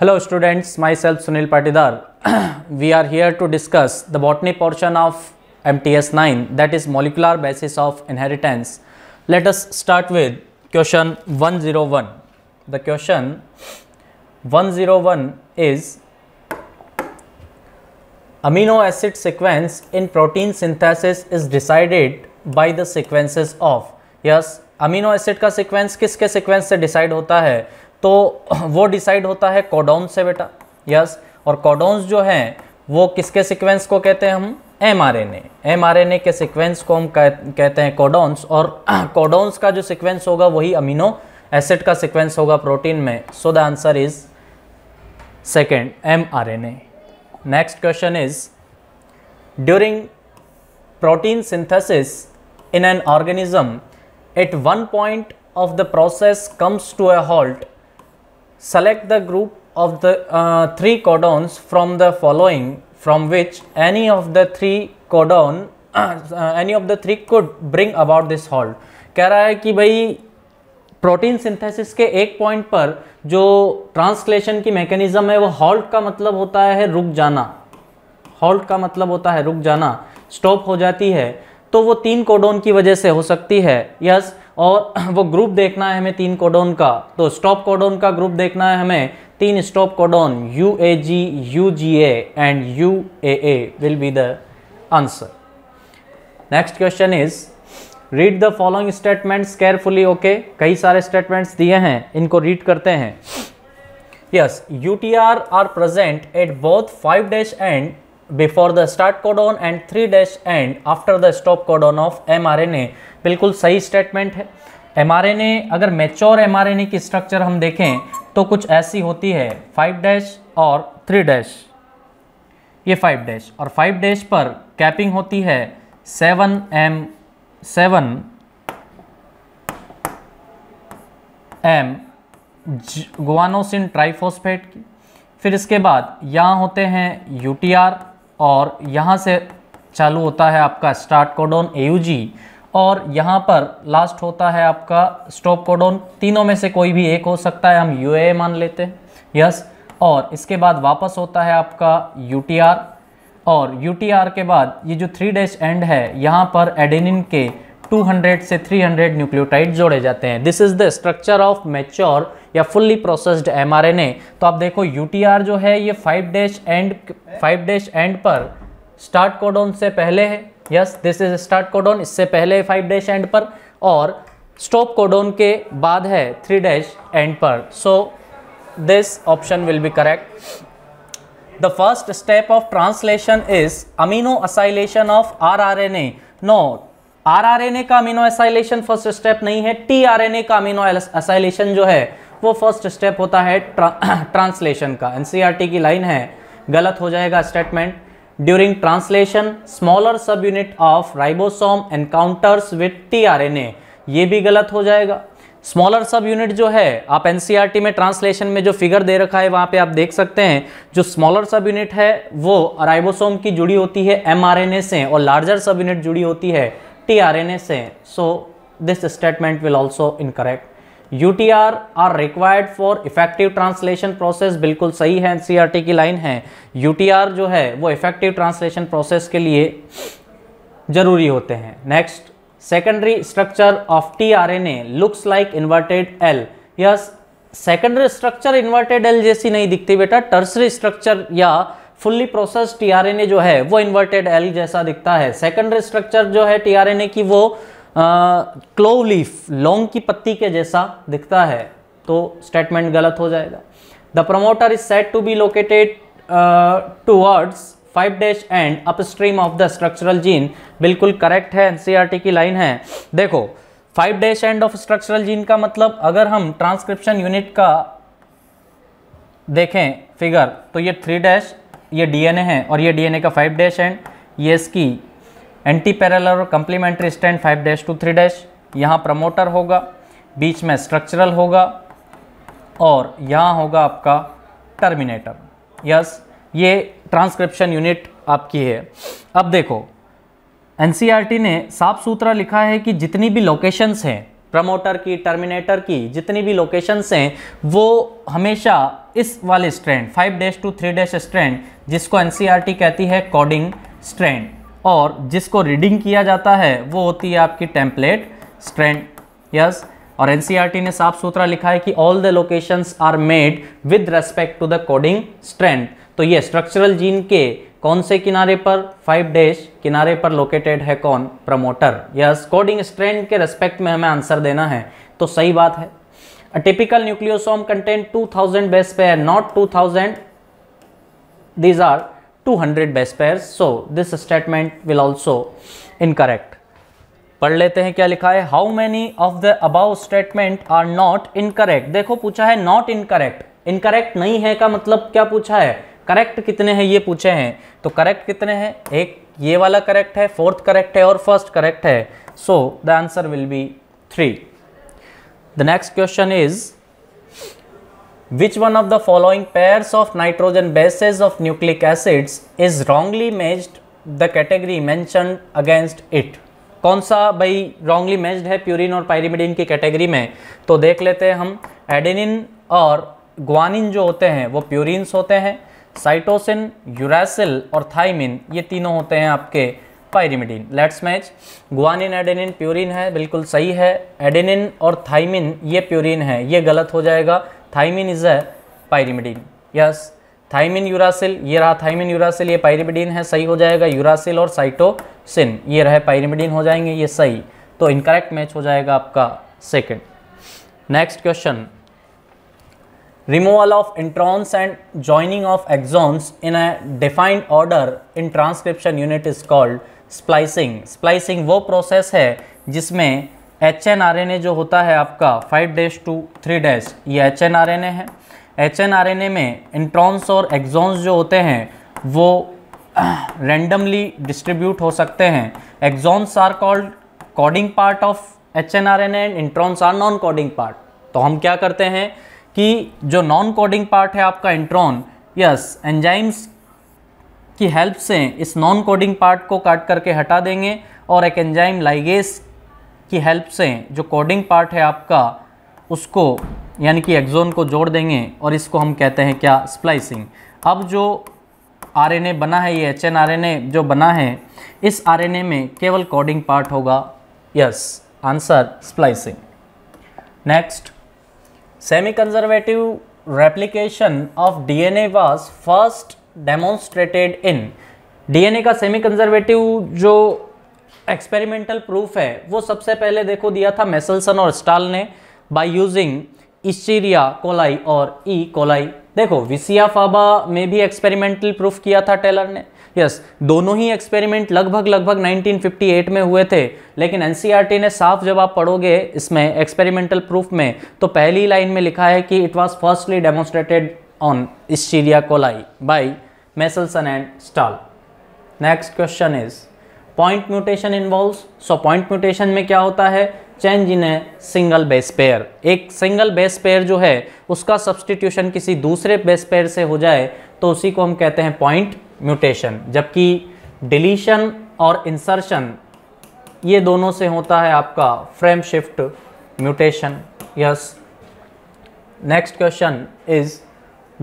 Hello students my self Sunil Patidar we are here to discuss the botany portion of M T S nine that is molecular basis of inheritance let us start with question 101. Zero one the question one zero one is amino acid sequence in protein synthesis is decided by the sequences of yes amino acid का sequence किसके sequence से decide होता है तो वो decide होता है codon से बेटा यस और कोडोन्स जो हैं वो किसके सीक्वेंस को कहते हैं हम M R N M R N A के सीक्वेंस को हम कहते हैं कोडोन्स और कोडोन्स का जो सीक्वेंस होगा वही अमीनो एसिड का सीक्वेंस होगा प्रोटीन में so the answer is second M R N A next question is during protein synthesis in an organism at one point of the process comes to a halt select the group of the uh, three codons from the following from which any of the three codon uh, any of the three could bring about this halt कह रहा है कि भाई protein synthesis के एक point पर जो translation की मैकेनिज्म है वो हॉल्ट का मतलब होता है रुक जाना हॉल्ट का मतलब होता है रुक जाना स्टॉप हो जाती है तो वो तीन कोडोन की वजह से हो सकती है यस yes, और वो ग्रुप देखना है हमें तीन कोडोन का तो स्टॉप कोडोन का ग्रुप देखना है हमें तीन stop codon U A G U G A and U A A will be the answer next question is read the following statements carefully okay कई सारे स्टेटमेंट्स दिए हैं इनको रीड करते हैं yes U T R are present at both five dash end before the start codon and three dash end after the stop codon of mRNA बिल्कुल सही statement है एमआरएनए अगर मेच्योर एमआरएनए की स्ट्रक्चर हम देखें तो कुछ ऐसी होती है फाइव डैश और थ्री डैश ये फाइव डैश और फाइव डैश पर कैपिंग होती है seven M seven M guanosine triphosphate की फिर इसके बाद यहाँ होते हैं यू टी आर और यहाँ से चालू होता है आपका स्टार्ट कोडोन ए और यहाँ पर लास्ट होता है आपका स्टॉप कोडोन तीनों में से कोई भी एक हो सकता है हम यू मान लेते हैं यस और इसके बाद वापस होता है आपका यू और यू के बाद ये जो थ्री डैश एंड है यहाँ पर एडेनिन के 200 से 300 न्यूक्लियोटाइड जोड़े जाते हैं this is the structure of mature या फुल्ली प्रोसेस्ड एम तो आप देखो यू जो है ये five dash end five dash end पर स्टार्ट कोडोन से पहले है yes this is start codon इससे पहले फाइव डैश एंड पर और स्टॉप कोडोन के बाद है थ्री डैश एंड पर so this option will be correct the first step of translation is aminoacylation of R R N A no R R N A का amino acylation first step नहीं है T R N A का amino acylation जो है वो first step होता है translation का एनसीईआरटी e की लाइन है गलत हो जाएगा statement during translation smaller subunit of ribosome encounters with tRNA ये भी गलत हो जाएगा स्मॉलर सब यूनिट जो है आप एनसीईआरटी e में ट्रांसलेशन में जो फिगर दे रखा है वहाँ पे आप देख सकते हैं जो स्मॉलर सब यूनिट है वो राइबोसोम की जुड़ी होती है एमआरएनए से और लार्जर सब यूनिट जुड़ी होती है टीआरएनए से so this statement will also incorrect U R required for effective translation process बिल्कुल सही है एन e की लाइन है यू टी आर जो है वो इफेक्टिव ट्रांसलेशन प्रोसेस के लिए जरूरी होते हैं next secondary structure of T R N A looks like inverted L यह सेकेंडरी स्ट्रक्चर इन्वर्टेड एल जैसी नहीं दिखती बेटा टर्सरी स्ट्रक्चर या फुल्ली प्रोसेस टीआरएनए जो है वो इन्वर्टेड एल जैसा दिखता है सेकेंडरी स्ट्रक्चर जो है टीआरएनए की वो क्लोव लीफ लौंग की पत्ती के जैसा दिखता है तो स्टेटमेंट गलत हो जाएगा the promoter is set to be located towards five dash end upstream of the structural gene बिल्कुल करेक्ट है एनसीईआरटी e की लाइन है देखो five dash end of structural gene का मतलब अगर हम ट्रांसक्रिप्शन यूनिट का देखें फिगर तो ये थ्री डैश ये डीएनए है और ये डीएनए का फाइव डैश एंड ये इसकी एंटी पैरेलल और complementary strand five dash two three dash यहाँ प्रमोटर होगा बीच में स्ट्रक्चरल होगा और यहाँ होगा आपका टर्मिनेटर यस ये ट्रांसक्रिप्शन यूनिट आपकी है अब देखो एन e ने साफ सुथरा लिखा है कि जितनी भी लोकेशंस हैं प्रमोटर की टर्मिनेटर की जितनी भी लोकेशंस हैं वो हमेशा इस वाले strand five dash two three dash strand जिसको एन e कहती है कोडिंग स्ट्रैंड और जिसको रीडिंग किया जाता है वो होती है आपकी टेम्पलेट स्ट्रेंड यस और एन e ने साफ सुथरा लिखा है कि all the locations are made with respect to the coding strand तो ये स्ट्रक्चरल जीन के कौन से किनारे पर फाइव डैश किनारे पर लोकेटेड है कौन प्रमोटर यस कोडिंग स्ट्रेंड के रेस्पेक्ट में हमें आंसर देना है तो सही बात है a typical nucleosome content 2000 base है not 2000 these are 200 base pairs so this statement will also incorrect पढ़ लेते हैं क्या लिखा है how many of the above statement are not incorrect देखो पूछा है नॉट इनकरेक्ट इनकरेक्ट नहीं है का मतलब क्या पूछा है करेक्ट कितने हैं ये पूछे हैं तो करेक्ट कितने हैं एक ये वाला करेक्ट है फोर्थ करेक्ट है और फर्स्ट करेक्ट है so the answer will be three the next question is Which one of the following pairs of nitrogen bases of nucleic acids is wrongly matched the category mentioned against it? कौन सा भाई wrongly matched है purine और pyrimidine की category में तो देख लेते हैं हम एडेनिन और ग्वानिन जो होते हैं वो प्यूरिन्स होते हैं साइटोसिन यूरासिल और थाइमिन ये तीनों होते हैं आपके pyrimidine let's match guanine adenine purine है बिल्कुल सही है एडेनिन और थाइमिन ये प्यूरिन है ये गलत हो जाएगा thymine is a pyrimidine yes thymine uracil ये रहा थाइमिन यूरासिल ये पायरिमिडीन है सही हो जाएगा यूरासिल और साइटोसिन ये रहे पायरिमिडीन हो जाएंगे ये सही तो इनकरेक्ट मैच हो जाएगा आपका second next question removal of introns and joining of exons in a defined order in transcription unit is called splicing splicing वो प्रोसेस है जिसमें H N R N A जो होता है आपका five dash two three dash ये H N R N A है H N R N A में इंट्रॉन्स और एक्जॉन्स जो होते हैं वो रेंडमली डिस्ट्रीब्यूट हो सकते हैं exons are called coding part of H N R N and introns are non coding part तो हम क्या करते हैं कि जो नॉन कोडिंग पार्ट है आपका इंट्रॉन यस एंजाइम्स की हेल्प से इस नॉन कोडिंग पार्ट को काट करके हटा देंगे और एक एंजाइम लाइगेस की हेल्प से जो कोडिंग पार्ट है आपका उसको यानी कि एक्जोन को जोड़ देंगे और इसको हम कहते हैं क्या स्प्लाइसिंग अब जो आरएनए बना है ये एच एन जो बना है इस आरएनए में केवल कोडिंग पार्ट होगा yes answer splicing next semi conservative replication of DNA was first demonstrated in DNA का सेमी कंजर्वेटिव जो एक्सपेरिमेंटल प्रूफ है वो सबसे पहले देखो दिया था मेसलसन और स्टाल ने बाय यूजिंग इस्टीरिया कोलाई और ई e. कोलाई देखो विसिया फाबा में भी एक्सपेरिमेंटल प्रूफ किया था टेलर ने यस yes, दोनों ही एक्सपेरिमेंट लगभग लगभग 1958 में हुए थे लेकिन एनसीईआरटी e ने साफ जब आप पढ़ोगे इसमें एक्सपेरिमेंटल प्रूफ में तो पहली लाइन में लिखा है कि it was firstly demonstrated on Escherichia coli by Meselson and Stahl next question is point mutation involve so point mutation में क्या होता है change in a single base pair एक सिंगल बेस पेयर जो है उसका सब्सटीट्यूशन किसी दूसरे बेस पेयर से हो जाए तो उसी को हम कहते हैं पॉइंट म्यूटेशन जबकि डिलीशन और इंसर्शन ये दोनों से होता है आपका frame shift mutation yes next question is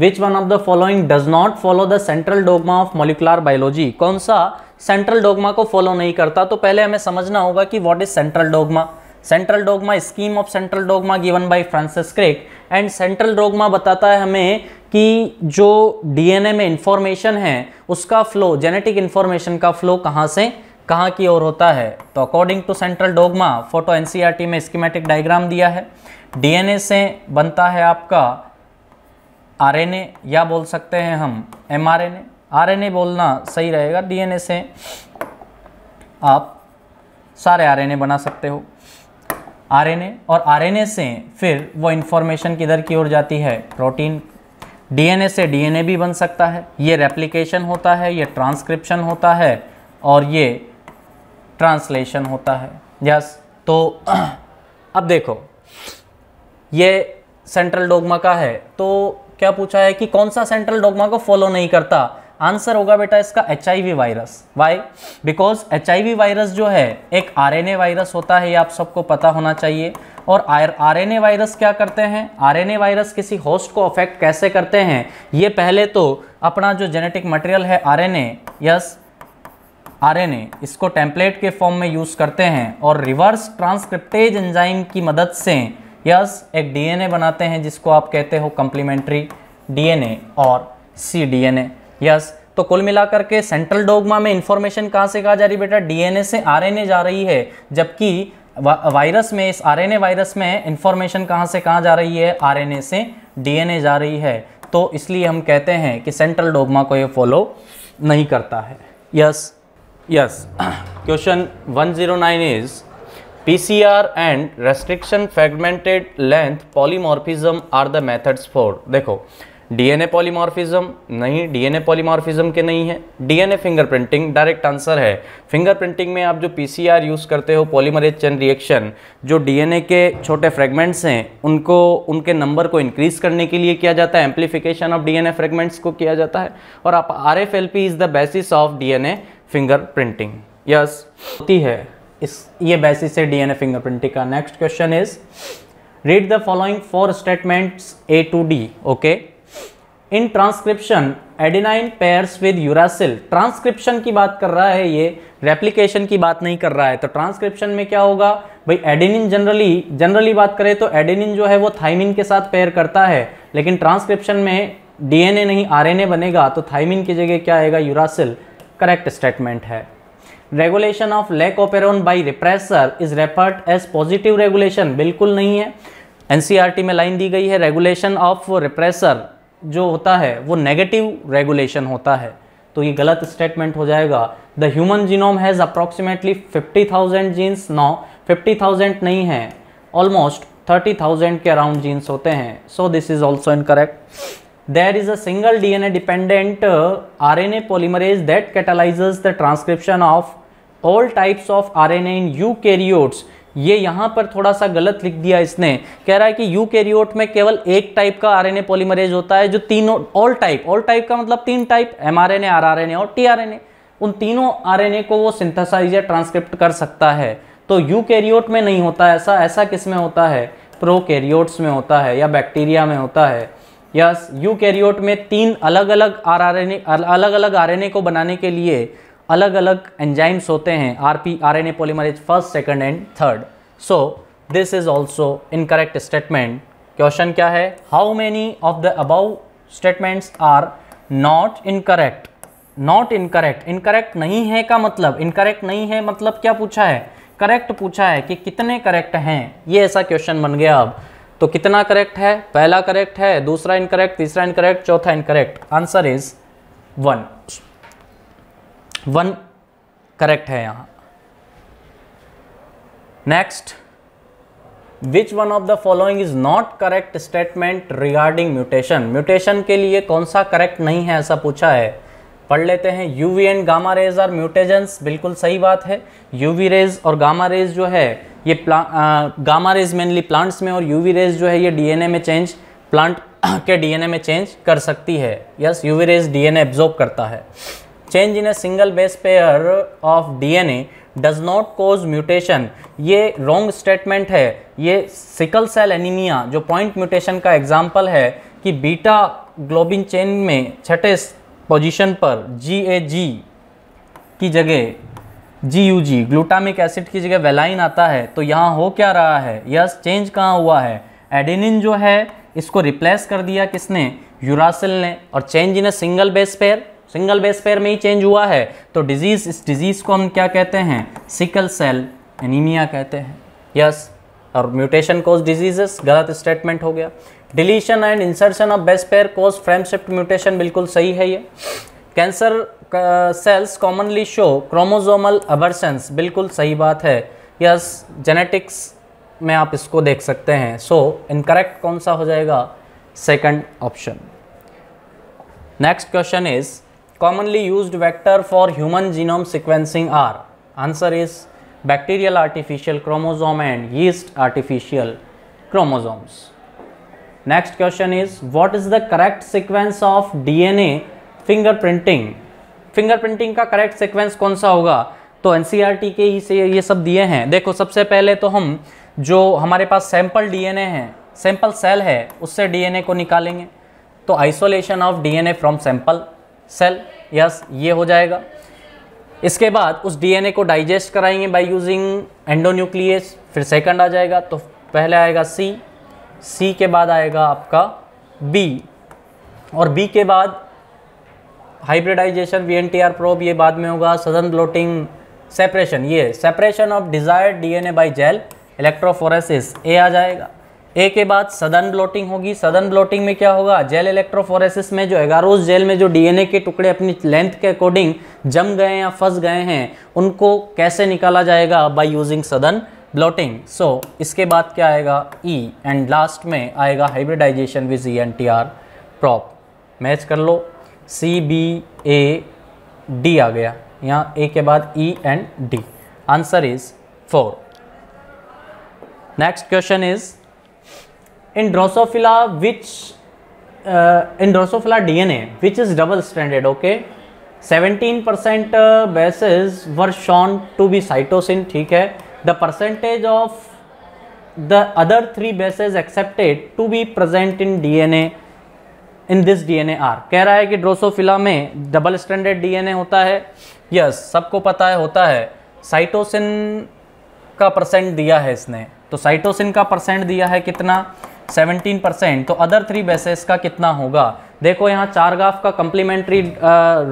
which one of the following does not follow the central dogma of molecular biology कौन सा सेंट्रल डोगमा को फॉलो नहीं करता तो पहले हमें समझना होगा कि what is central dogma central dogma scheme of central dogma given by Francis Crick and central dogma बताता है हमें कि जो डीएनए में इंफॉर्मेशन है उसका फ्लो जेनेटिक इंफॉर्मेशन का फ्लो कहाँ से कहाँ की ओर होता है तो according to central dogma photo NCERT में स्कीमेटिक डायग्राम दिया है डीएनए से बनता है आपका आरएनए या बोल सकते हैं हम एमआरएनए आरएनए बोलना सही रहेगा डीएनए से आप सारे आरएनए बना सकते हो आरएनए और आरएनए से फिर वो इन्फॉर्मेशन किधर की ओर जाती है प्रोटीन डीएनए से डीएनए भी बन सकता है ये रेप्लिकेशन होता है ये ट्रांसक्रिप्शन होता है और ये ट्रांसलेशन होता है यस तो अब देखो ये सेंट्रल डोगमा का है तो क्या पूछा है कि कौन सा सेंट्रल डोगमा को फॉलो नहीं करता आंसर होगा बेटा इसका H virus why because H virus जो है एक आर वायरस होता है ये आप सबको पता होना चाहिए और आर एन वायरस क्या करते हैं आर वायरस किसी होस्ट को अफेक्ट कैसे करते हैं ये पहले तो अपना जो जेनेटिक मटेरियल है आर यस आरएनए इसको टेम्पलेट के फॉर्म में यूज़ करते हैं और रिवर्स ट्रांसक्रिप्टेज एंजाइम की मदद से यस एक डी बनाते हैं जिसको आप कहते हो कम्प्लीमेंट्री डी और सी डीएनए यस तो कुल मिलाकर के सेंट्रल डोगमा में इंफॉर्मेशन कहाँ से कहा जा रही है बेटा डीएनए से आरएनए जा रही है जबकि वायरस में इस आरएनए वायरस में इंफॉर्मेशन कहाँ से कहाँ जा रही है आरएनए से डीएनए जा रही है तो इसलिए हम कहते हैं कि सेंट्रल डोगमा को ये फॉलो नहीं करता है yes yes question one zero nine is R and restriction fragmented length polymorphism are the methods for देखो डीएनए पॉलीमॉर्फिज्म नहीं डीएनए पॉलीमॉर्फिज्म के नहीं है डीएनए फिंगरप्रिंटिंग डायरेक्ट आंसर है फिंगरप्रिंटिंग में आप जो पीसीआर यूज़ करते हो पॉलीमरेज चेन रिएक्शन जो डीएनए के छोटे फ्रेगमेंट्स हैं उनको उनके नंबर को इंक्रीज करने के लिए किया जाता है एम्पलीफिकेशन ऑफ डीएनए फ्रेगमेंट्स को किया जाता है और आप R F L P is the basis of finger printing yes होती है इस ये बेसिस है फिंगर प्रिंटिंग का next question is read the following four statements A to D okay in transcription adenine pairs with uracil transcription की बात कर रहा है ये रेप्लिकेशन की बात नहीं कर रहा है तो ट्रांसक्रिप्शन में क्या होगा भाई एडेनिन जनरली जनरली बात करें तो एडेनिन जो है वो थाइमिन के साथ पेयर करता है लेकिन ट्रांसक्रिप्शन में डीएनए नहीं आरएनए बनेगा तो थाइमिन की जगह क्या आएगा यूरासिल करेक्ट स्टेटमेंट है regulation of lac operon by repressor is referred as positive regulation बिल्कुल नहीं है एनसीआरटी e में लाइन दी गई है रेगुलेशन ऑफ रिप्रेसर जो होता है वो नेगेटिव रेगुलेशन होता है तो ये गलत स्टेटमेंट हो जाएगा the human genome has approximately 50,000 genes fifty 50,000 नहीं है ऑलमोस्ट 30,000 के अराउंड जीन्स होते हैं so this is also incorrect there is a single D N A dependent R N A polymerase that catalyse the transcription of all types of R N A in eukaryotes ये यहाँ पर थोड़ा सा गलत लिख दिया इसने कह रहा है कि यूकैरियोट में केवल एक टाइप का आरएनए पॉलीमरेज होता है जो तीनों ऑल टाइप ऑल टाइप का मतलब तीन टाइप एमआरएनए आरआरएनए और टीआरएनए उन तीनों आरएनए को वो सिंथेसाइज या ट्रांसक्रिप्ट कर सकता है तो यूकैरियोट में नहीं होता ऐसा ऐसा किस में होता है प्रोकैरियोट्स में होता है या बैक्टीरिया में होता है या यूकैरियोट में तीन अलग अलग आरआरएनए अलग अलग आरएनए को बनाने के लिए अलग अलग एंजाइम्स होते हैं R P R N A polymerase first second and third so this is also incorrect statement question क्या है how many of the above statements are not incorrect not incorrect incorrect नहीं है का मतलब इनकरेक्ट नहीं है मतलब क्या पूछा है करेक्ट पूछा है कि कितने करेक्ट हैं ये ऐसा क्वेश्चन बन गया अब तो कितना करेक्ट है पहला करेक्ट है दूसरा इनकरेक्ट तीसरा इनकरेक्ट चौथा incorrect answer is one one correct है यहाँ next which one of the following is not correct statement regarding mutation mutation के लिए कौन सा करेक्ट नहीं है ऐसा पूछा है पढ़ लेते हैं UV and gamma rays are mutagens बिल्कुल सही बात है यूवी रेज और गामा रेज जो है ये प्ला गामा रेज मेनली प्लांट्स में और यूवी रेज जो है ये डीएनए में चेंज प्लांट के डीएनए में चेंज कर सकती है yes UV rays DNA absorb करता है change in a single base pair of DNA does not cause mutation ये रॉन्ग स्टेटमेंट है ये सिकल सेल एनीमिया जो पॉइंट म्यूटेशन का एग्जाम्पल है कि बीटा ग्लोबिन चेन में छठे पोजिशन पर जी ए जी की जगह G U G glutamic acid की जगह वेलाइन आता है तो यहाँ हो क्या रहा है यस चेंज कहाँ हुआ है एडेनिन जो है इसको रिप्लेस कर दिया किसने यूरासिल ने और change in a single base pair single base pair में ही चेंज हुआ है तो डिजीज़ इस डिजीज़ को हम क्या कहते हैं सिकल सेल एनीमिया कहते हैं यस और म्यूटेशन कोज डिजीजेस गलत स्टेटमेंट हो गया deletion and insertion of base pair cause frame shift mutation बिल्कुल सही है ये cancer cells commonly show chromosomal aberrations बिल्कुल सही बात है यस जेनेटिक्स में आप इसको देख सकते हैं सो so, इनकरेक्ट कौन सा हो जाएगा second option next question is commonly used vector for human genome sequencing are answer is bacterial artificial chromosome and yeast artificial chromosomes next question is what is the correct sequence of dna fingerprinting fingerprinting का correct sequence कौन सा होगा तो NCERT के ही से ये सब दिए हैं देखो सबसे पहले तो हम जो हमारे पास सैंपल डीएनए है सैंपल सेल है उससे डीएनए को निकालेंगे तो isolation of DNA from sample cell yes ये हो जाएगा इसके बाद उस डीएनए को डाइजेस्ट कराएंगे बाय यूजिंग एंडोन्यूक्लियस फिर सेकंड आ जाएगा तो पहले आएगा सी सी के बाद आएगा आपका बी और बी के बाद hybridisation V N T R probe ये बाद में होगा सदन ब्लोटिंग सेपरेशन ये separation of desired DNA by gel electrophoresis A आ जाएगा ए के बाद सदन ब्लॉटिंग होगी सदन ब्लॉटिंग में क्या होगा जेल इलेक्ट्रोफोरेसिस में जो एगारोस जेल में जो डीएनए के टुकड़े अपनी लेंथ के अकॉर्डिंग जम गए या फंस गए हैं उनको कैसे निकाला जाएगा by using Southern blotting so इसके बाद क्या आएगा ई एंड लास्ट में आएगा hybridisation with E N T R probe match कर लो सी बी ए डी आ गया यहाँ ए के बाद E and D answer is four next question is in Drosophila which in Drosophila D N A which is double standard okay seventeen percent bases were shown to be cytosine ठीक है the percentage of the other three bases accepted to be present in D N A in this D N A are कह रहा है कि Drosophila में double standard D N A होता है yes yes, सबको पता है होता है साइटोसिन का परसेंट दिया है इसने तो साइटोसिन का परसेंट दिया है कितना सेवनटीन परसेंट तो अदर थ्री बेसेस का कितना होगा देखो यहाँ चार गाफ का कम्प्लीमेंट्री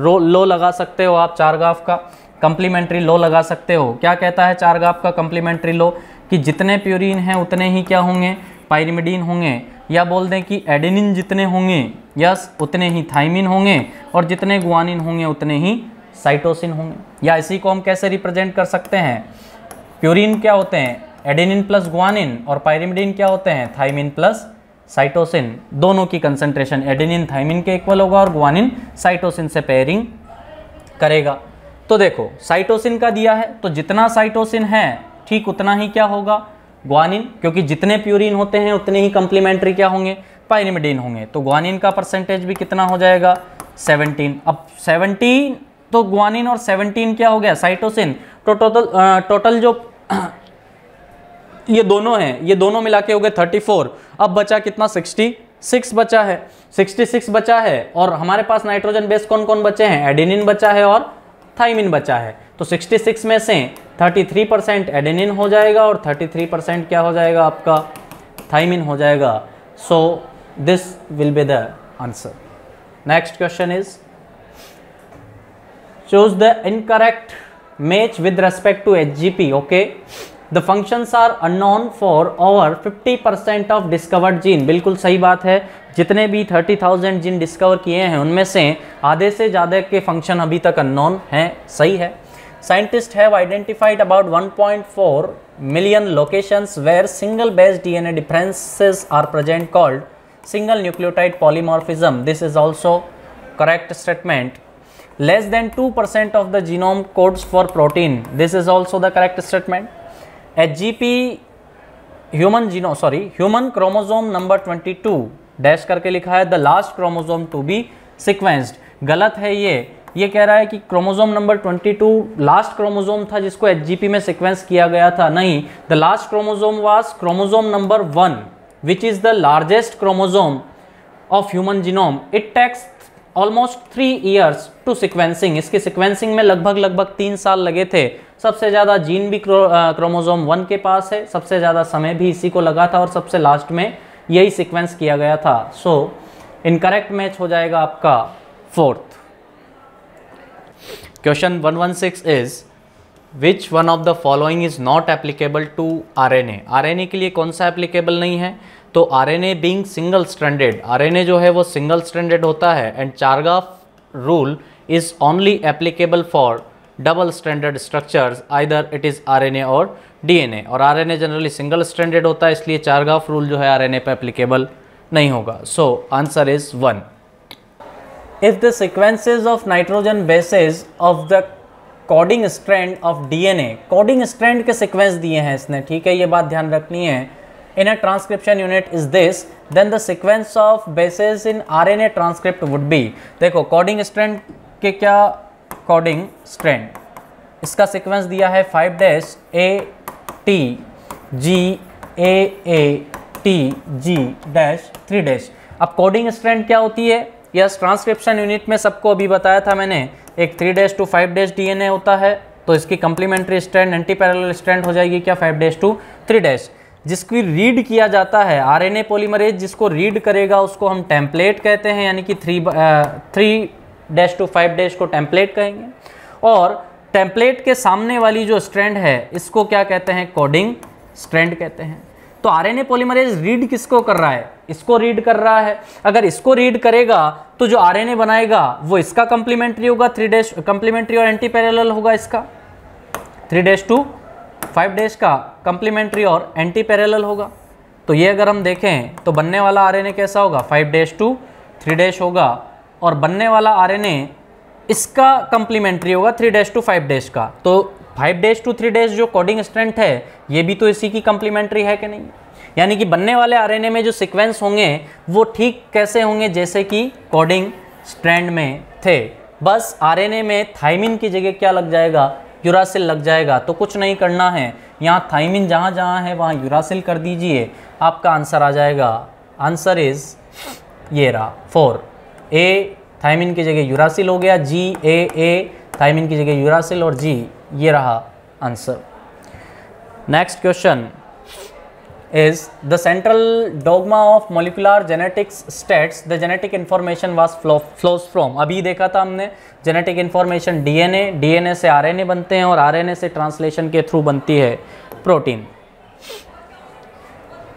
लो लगा सकते हो आप चार गाफ का कम्प्लीमेंट्री लो लगा सकते हो क्या कहता है चार गाफ का कम्प्लीमेंट्री लो कि जितने प्यूरिन हैं उतने ही क्या होंगे पायरिमिडीन होंगे या बोल दें कि एडेनिन जितने होंगे यस उतने ही थाइमिन होंगे और जितने गुआनिन होंगे उतने ही साइटोसिन होंगे या इसी को हम कैसे रिप्रेजेंट कर सकते हैं प्यूरिन क्या होते हैं एडेनिन प्लस ग्वानिन और पायरिमिडिन क्या होते हैं थाइमिन प्लस साइटोसिन दोनों की कंसंट्रेशन एडेनिन थाइमिन के इक्वल होगा और ग्वानिन साइटोसिन से पेयरिंग करेगा तो देखो साइटोसिन का दिया है तो जितना साइटोसिन है ठीक उतना ही क्या होगा ग्वानिन क्योंकि जितने प्यूरिन होते हैं उतने ही कंप्लीमेंट्री क्या होंगे पायरिमिडिन होंगे तो ग्वानिन का परसेंटेज भी कितना हो जाएगा सेवनटीन अब सेवनटीन तो ग्वानिन और सेवनटीन क्या हो गया साइटोसिन तो टोटल टोटल जो ये दोनों हैं ये दोनों मिला के हो गए थर्टी फोर अब बचा कितना सिक्सटी सिक्स बचा है सिक्सटी सिक्स बचा है और हमारे पास नाइट्रोजन बेस कौन कौन बचे हैं एडेनिन बचा है और थाइमिन बचा है तो 66 में से 33 परसेंट एडेनिन हो जाएगा और 33 परसेंट क्या हो जाएगा आपका थाइमिन हो जाएगा so this will be the answer next question is choose the incorrect match with respect to H okay the functions are unknown for over fifty percent of discovered gene बिल्कुल सही बात है जितने भी थर्टी थाउजेंड जीन डिस्कवर किए हैं उनमें से आधे से ज़्यादा के फंक्शन अभी तक अनोन हैं सही है scientist have identified about 1.4 million locations where single best DNA differences are present called single nucleotide polymorphism this is also correct statement less than two percent of the genome codes for protein this is also the correct statement H G P human geno sorry human chromosome number 22 dash करके लिखा है the last chromosome to be sequenced गलत है ये ये कह रहा है कि क्रोमोजोम नंबर 22 लास्ट क्रोमोजोम था जिसको एच में सिक्वेंस किया गया था नहीं the last chromosome was chromosome number one which is the largest chromosome of human genome it takes almost three years to sequencing इसके सिक्वेंसिंग में लगभग लगभग तीन साल लगे थे सबसे ज़्यादा जीन भी क्रोमोजोम वन के पास है सबसे ज़्यादा समय भी इसी को लगा था और सबसे लास्ट में यही सिक्वेंस किया गया था सो इनकरेक्ट मैच हो जाएगा आपका fourth question one one six is which one of the following is not applicable to N A के लिए कौन सा एप्लीकेबल नहीं है तो RNA being single N RNA जो है वो सिंगल स्टैंडर्ड होता है and Chargaff rule is only applicable for double standard structures either it is RNA और डीएनए और आरएनए जनरली सिंगल स्टैंडर्ड होता है इसलिए चारगाफ रूल जो है आरएनए पर एप्लीकेबल नहीं होगा so answer is one if the sequences of nitrogen bases of the coding strand of DNA coding strand के सिक्वेंस दिए हैं इसने ठीक है ये बात ध्यान रखनी है in a transcription unit is this then the sequence of bases in RNA transcript would be dekho coding strand ke kya coding strand iska sequence diya hai 5 dash A T G A A T G dash 3 dash ab coding strand kya hoti hai yes transcription unit में सबको अभी बताया था मैंने एक three dash two five dash DNA होता है तो इसकी complementary stand antiparallel stand हो जाएगी क्या five dash two three dash जिसकी रीड किया जाता है आरएनए पॉलीमरेज जिसको रीड करेगा उसको हम टेम्पलेट कहते हैं यानी कि three three dash two five dash को टेम्पलेट कहेंगे और टेम्पलेट के सामने वाली जो स्ट्रैंड है इसको क्या कहते हैं कोडिंग स्ट्रैंड कहते हैं तो आरएनए पॉलीमरेज रीड किसको कर रहा है इसको रीड कर रहा है अगर इसको रीड करेगा तो जो आरएनए बनाएगा वो इसका कम्प्लीमेंट्री होगा थ्री डैश कंप्लीमेंट्री और एंटी पैरेलल होगा इसका three dash two five dash का कंप्लीमेंट्री और एंटी पैरेलल होगा तो ये अगर हम देखें तो बनने वाला आरएनए कैसा होगा five dash two three dash होगा और बनने वाला आरएनए इसका कंप्लीमेंट्री होगा three dash two five dash का तो five dash two three dash जो कोडिंग स्ट्रेंथ है ये भी तो इसी की कंप्लीमेंट्री है कि नहीं यानी कि बनने वाले आर में जो सिक्वेंस होंगे वो ठीक कैसे होंगे जैसे कि कोडिंग स्ट्रैंड में थे बस आर में थाइमिन की जगह क्या लग जाएगा यूरासिल लग जाएगा तो कुछ नहीं करना है यहाँ थाइमिन जहाँ जहाँ है वहाँ यूरासिल कर दीजिए आपका आंसर आ जाएगा आंसर इज़ ये रहा फोर ए थाइमिन की जगह यूरासिल हो गया जी ए ए थाइमिन की जगह यूरासिल और जी ये रहा answer next question is the central dogma of molecular genetics states the genetic information was flow, flows from abhi dekha tha humne genetic information DNA DNA se RNA bante hain aur RNA se translation ke through banti hai protein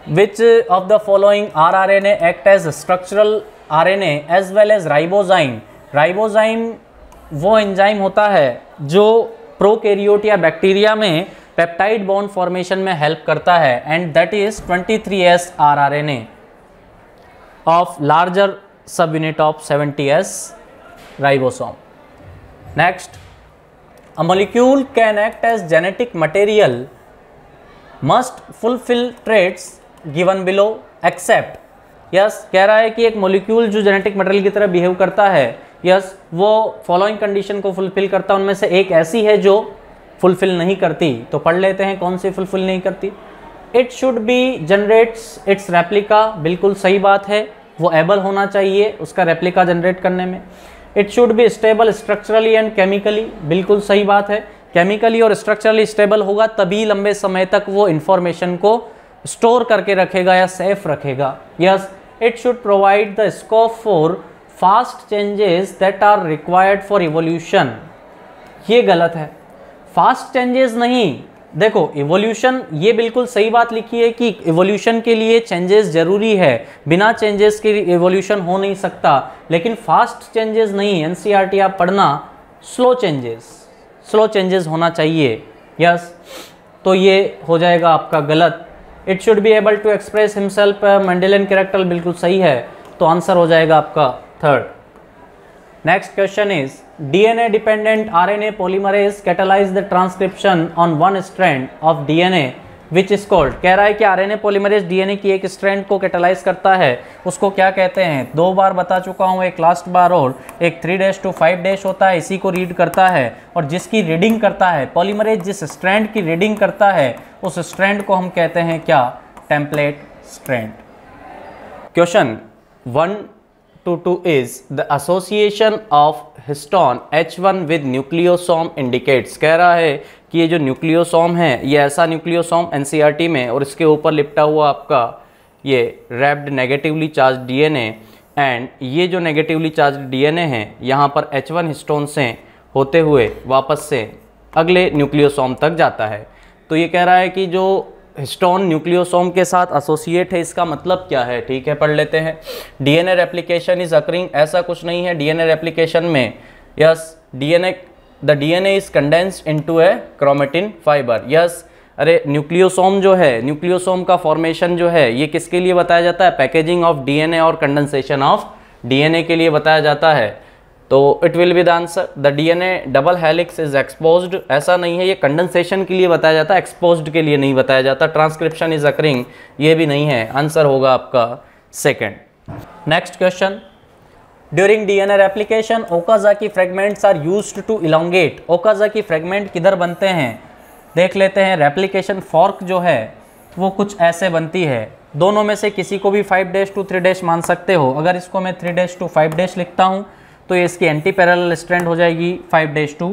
which of the following rRNA act as structural RNA as well as ribozyme ribozyme wo enzyme hota hai jo prokaryote ya bacteria mein peptide bond formation में help करता है and that is 23s rRNA of larger subunit of 70s ribosome next a molecule can act as genetic material must fulfil traits given below except yes कह रहा है कि एक molecule जो genetic material की तरह बिहेव करता है यस yes, वो फॉलोइंग कंडीशन को फुलफिल करता है उनमें से एक ऐसी है जो फुलफिल नहीं करती तो पढ़ लेते हैं कौन सी फुलफिल नहीं करती it should be generates its replica बिल्कुल सही बात है वो एबल होना चाहिए उसका रेप्लिका जनरेट करने में it should be stable structurally and chemically बिल्कुल सही बात है केमिकली और स्ट्रक्चरली स्टेबल होगा तभी लंबे समय तक वो इन्फॉर्मेशन को स्टोर करके रखेगा या सेफ रखेगा yes it should provide the scope for fast changes that are required for evolution ये गलत है फास्ट चेंजेस नहीं देखो इवोल्यूशन ये बिल्कुल सही बात लिखी है कि इवोल्यूशन के लिए चेंजेस जरूरी है बिना चेंजेस के इवोल्यूशन हो नहीं सकता लेकिन फास्ट चेंजेस नहीं एनसीईआरटी e आप पढ़ना स्लो चेंजेस स्लो चेंजेस होना चाहिए यस तो ये हो जाएगा आपका गलत it should be able to express himself Mendelian character बिल्कुल सही है तो आंसर हो जाएगा आपका third Next question is DNA dependent RNA polymerase catalyze the transcription on one strand of DNA which is called कह रहा है कि आरएनए पॉलीमरेज डीएनए की एक स्ट्रैंड को कैटेलाइज करता है उसको क्या कहते हैं दो बार बता चुका हूँ एक लास्ट बार और एक three dash two five dash होता है इसी को रीड करता है और जिसकी रीडिंग करता है पॉलीमरेज जिस स्ट्रैंड की रीडिंग करता है उस स्ट्रैंड को हम कहते हैं क्या template strand question one 2 is the association of histone H1 with nucleosome indicates कह रहा है कि ये जो न्यूक्लियोसोम है ये ऐसा न्यूक्लियोसोम एन e में और इसके ऊपर लिपटा हुआ आपका ये wrapped negatively charge D N and ये जो नेगेटिवली चार्ज डी ए है यहाँ पर एच वन हिस्टोन से होते हुए वापस से अगले न्यूक्लियोसोम तक जाता है तो ये कह रहा है कि जो हिस्टोन न्यूक्लियोसोम के साथ एसोसिएट है इसका मतलब क्या है ठीक है पढ़ लेते हैं डीएनए रेप्लिकेशन इज अकरिंग ऐसा कुछ नहीं है डीएनए रेप्लिकेशन में yes DNA the DNA is condensed into a chromatin fibre yes अरे न्यूक्लियोसोम जो है न्यूक्लियोसोम का फॉर्मेशन जो है ये किसके लिए बताया जाता है पैकेजिंग ऑफ डीएनए और कंडेंसेशन ऑफ डीएनए के लिए बताया जाता है तो it will be the answer the DNA double helix is exposed ऐसा नहीं है ये कंडेंसेशन के लिए बताया जाता है एक्सपोज्ड के लिए नहीं बताया जाता ट्रांसक्रिप्शन इज अकरिंग ये भी नहीं है आंसर होगा आपका second next question during DNA Okazaki fragments are use to Okazaki fragment किधर बनते हैं देख लेते हैं रेप्लीकेशन फॉर्क जो है वो कुछ ऐसे बनती है दोनों में से किसी को भी five dash two three dash मान सकते हो अगर इसको मैं three dash two five dash लिखता हूँ तो ये इसकी एंटी पैरल स्ट्रेंड हो जाएगी five dash two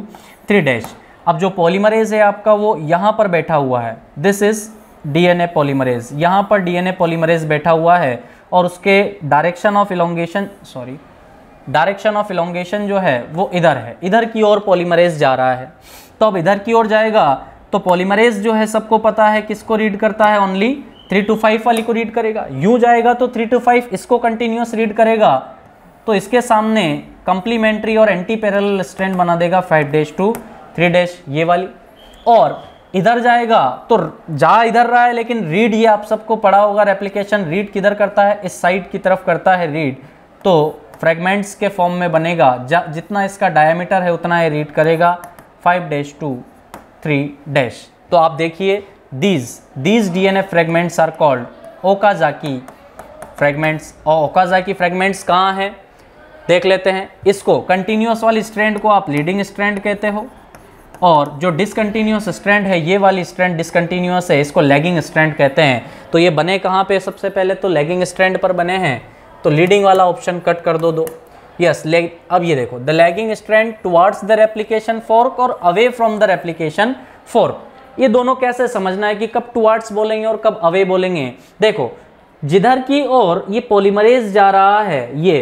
three dash अब जो पॉलीमरेज है आपका वो यहाँ पर बैठा हुआ है दिस इज़ डीएनए पॉलीमरेज यहाँ पर डीएनए पॉलीमरेज बैठा हुआ है और उसके direction of elongation sorry direction of elongation जो है वो इधर है इधर की ओर पॉलीमरेज जा रहा है तो अब इधर की ओर जाएगा तो पॉलीमरेज जो है सबको पता है किसको रीड करता है ओनली थ्री टू फाइव वाली को रीड करेगा यू जाएगा तो थ्री टू फाइव इसको कंटिन्यूस रीड करेगा तो इसके सामने कंप्लीमेंट्री और एंटी पैरल स्ट्रैंड बना देगा five dash two three dash ये वाली और इधर जाएगा तो जा इधर रहा है लेकिन रीड ये आप सबको पढ़ा होगा रेप्लीकेशन रीड किधर करता है इस साइड की तरफ करता है रीड तो फ्रेगमेंट्स के फॉर्म में बनेगा जितना इसका डायमीटर है उतना ये रीड करेगा five dash two three dash तो आप देखिए these these DNA fragments are called Okazaki fragments और ओकाजाकी फ्रेगमेंट्स कहाँ हैं देख लेते हैं इसको कंटिन्यूस वाली स्ट्रैंड को आप लीडिंग स्ट्रैंड कहते हो और जो डिसकंटिन्यूस स्ट्रैंड है ये वाली स्ट्रैंड डिसकंटिन्यूस है इसको लैगिंग स्ट्रैंड कहते हैं तो ये बने कहाँ पे सबसे पहले तो लैगिंग स्ट्रैंड पर बने हैं तो लीडिंग वाला ऑप्शन कट कर दो दो यस ले अब ये देखो the lagging strand towards the replication fork और away from the replication fork ये दोनों कैसे समझना है कि कब टुवार्ड्स बोलेंगे और कब अवे बोलेंगे देखो जिधर की ओर ये पोलीमरेज जा रहा है ये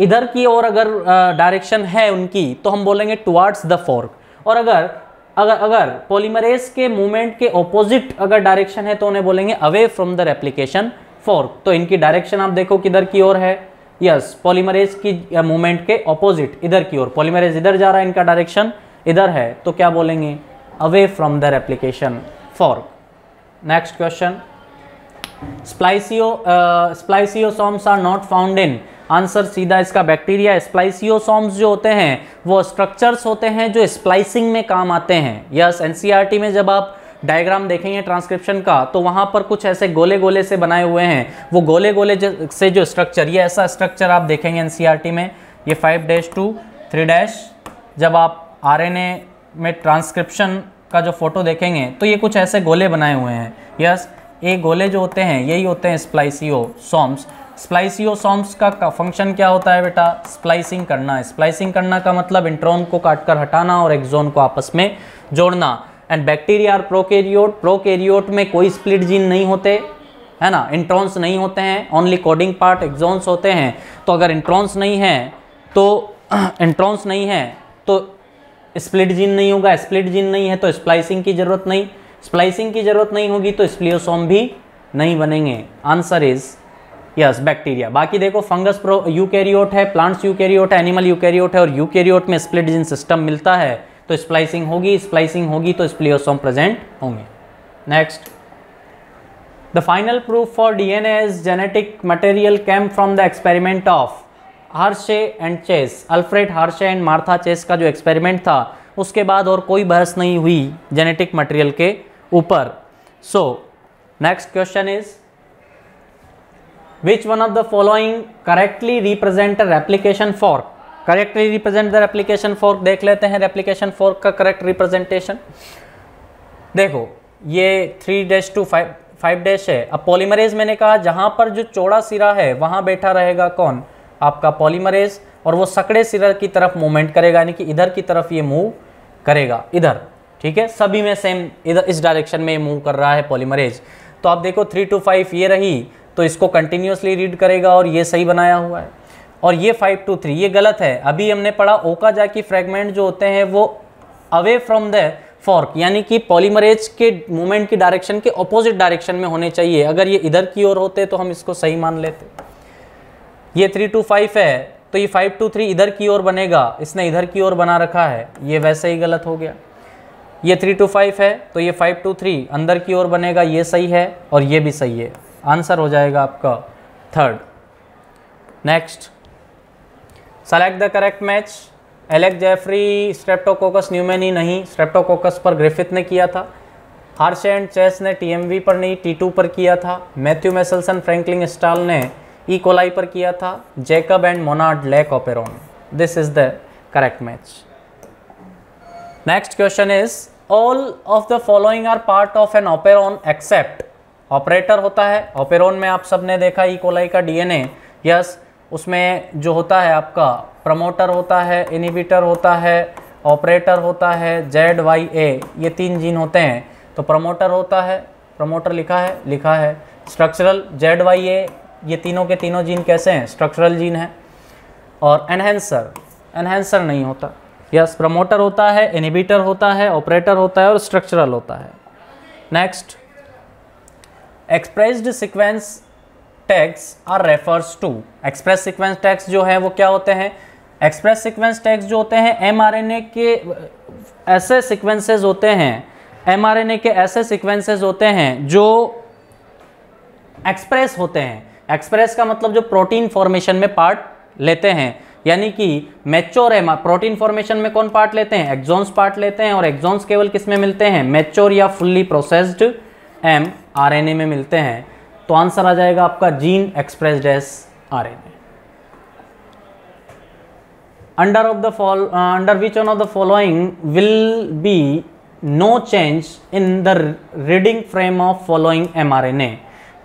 इधर की ओर अगर डायरेक्शन है उनकी तो हम बोलेंगे टुवार्ड्स द फोर्क और अगर अगर अगर पॉलीमरेज के मूवमेंट के ऑपोजिट अगर डायरेक्शन है तो उन्हें बोलेंगे away from the replication fork तो इनकी डायरेक्शन आप देखो किधर की ओर है यस पॉलीमरेज की मूवमेंट के ऑपोजिट इधर की ओर पॉलीमरेज इधर जा रहा है इनका डायरेक्शन इधर है तो क्या बोलेंगे away from the replication fork next question स्प्लाइसियो spliceosomes are not found in answer सीधा इसका बैक्टीरिया स्प्लाइसियोसॉम्स जो होते हैं वो स्ट्रक्चर्स होते हैं जो स्प्लाइसिंग में काम आते हैं यस एनसीईआरटी e में जब आप डायग्राम देखेंगे ट्रांसक्रिप्शन का तो वहाँ पर कुछ ऐसे गोले गोले से बनाए हुए हैं वो गोले गोले से जो स्ट्रक्चर ये ऐसा स्ट्रक्चर आप देखेंगे एन e में ये five dash two three dash जब आप आर में ट्रांसक्रिप्शन का जो फोटो देखेंगे तो ये कुछ ऐसे गोले बनाए हुए हैं यस ये गोले जो होते हैं यही होते हैं स्प्लाइसियो सॉम्स स्प्लाइसियोसॉम्स का फंक्शन क्या होता है बेटा स्प्लाइसिंग करना है स्प्लाइसिंग करना का मतलब इंट्रॉन को काटकर हटाना और एक्जोन को आपस में जोड़ना एंड बैक्टीरिया और प्रोकेरियोट प्रोकेरियोट में कोई स्प्लिट जीन नहीं होते है ना इंट्रॉन्स नहीं होते हैं ओनली कोडिंग पार्ट एक्जोन्स होते हैं तो अगर इंट्रॉन्स नहीं हैं तो इंट्रॉन्स तो नहीं है तो स्प्लिट जीन नहीं होगा स्प्लिट जीन नहीं है तो स्प्लाइसिंग की ज़रूरत नहीं स्प्लाइसिंग की ज़रूरत नहीं होगी तो स्प्लियोसोम भी नहीं बनेंगे आंसर इज़ यस बैक्टीरिया बाकी देखो फंगस प्रो यूकैरियोट है प्लांट्स यूकैरियोट है एनिमल यूकैरियोट है और यूकैरियोट में स्प्लिट जिन सिस्टम मिलता है तो स्प्लाइसिंग होगी स्प्लाइसिंग होगी तो स्प्लियोसोम प्रेजेंट होंगे next the final proof for D N as genetic material came from the experiment of Hershey and Chase Alfred Hershey and Martha Chase का जो एक्सपेरिमेंट था उसके बाद और कोई बहस नहीं हुई जेनेटिक मटेरियल के ऊपर so next question is which one of the following correctly represent a replication fork correctly represent the replication देख लेते हैं रेप्लीकेशन फॉर्क का करेक्ट रिप्रेजेंटेशन देखो ये three dash two five five dash है अब पॉलीमरेज मैंने कहा जहाँ पर जो चौड़ा सिरा है वहाँ बैठा रहेगा कौन आपका पॉलीमरेज और वो सकड़े सिरा की तरफ मूवमेंट करेगा यानी कि इधर की तरफ ये मूव करेगा इधर ठीक है सभी में सेम इधर इस डायरेक्शन में मूव कर रहा है पॉलीमरेज तो आप देखो थ्री टू फाइव ये रही तो इसको कंटिन्यूसली रीड करेगा और ये सही बनाया हुआ है और ये फाइव टू थ्री ये गलत है अभी हमने पढ़ा जा की फ्रेगमेंट जो होते हैं वो अवे फ्रॉम द फॉर्क यानी कि पॉलीमरेज के मूवमेंट की डायरेक्शन के ऑपोजिट डायरेक्शन में होने चाहिए अगर ये इधर की ओर होते तो हम इसको सही मान लेते ये थ्री टू फाइव है तो ये फाइव टू थ्री इधर की ओर बनेगा इसने इधर की ओर बना रखा है ये वैसे ही गलत हो गया ये थ्री टू फाइव है तो ये फाइव टू थ्री अंदर की ओर बनेगा ये सही है और ये भी सही है आंसर हो जाएगा आपका third next select the correct match Alex Jeffrey Streptococcus pneumoniae नहीं स्ट्रेप्टोकोकस पर ग्रिफिथ ने किया था हार्श एंड चेस ने टीएमवी पर नहीं टी पर किया था मैथ्यू मेसलसन फ्रैंकलिन स्टाल ने ई e. कोलाई पर किया था Jacob and Monod lac operon this is the correct match next question is all of the following are part of an operon except operator होता है operon में आप सब ने देखा इकोलाई e. का डीएनए यस उसमें जो होता है आपका प्रमोटर होता है इनिबिटर होता है ऑपरेटर होता है जेड वाई ए ये तीन जीन होते हैं तो प्रमोटर होता है प्रमोटर लिखा है लिखा है स्ट्रक्चरल जेड वाई ए ये तीनों के तीनों जीन कैसे हैं स्ट्रक्चरल जीन है और एनहेंसर एनहेंसर नहीं होता यस प्रमोटर होता है इनिबिटर होता है ऑपरेटर होता है और स्ट्रक्चरल होता है next expressed sequence tags are refers to express sequence tags जो है वो क्या होते हैं एक्सप्रेस सिक्वेंस टैक्स जो होते हैं एमआरएनए के ऐसे सिक्वेंसेस होते हैं एमआरएनए के ऐसे सिक्वेंसेज होते हैं जो एक्सप्रेस होते हैं एक्सप्रेस का मतलब जो प्रोटीन फॉर्मेशन में पार्ट लेते हैं यानी कि मेच्योर एम प्रोटीन फॉर्मेशन में कौन पार्ट लेते हैं एक्जॉन्स पार्ट लेते हैं और एक्जॉन्स केवल किस में मिलते हैं मैच्योर या फुल्ली प्रोसेस्ड एम आरएनए में मिलते हैं तो आंसर आ जाएगा आपका जीन एक्सप्रेस डैस RNA under of the fall uh, under which one of the following will be no change in the reading frame of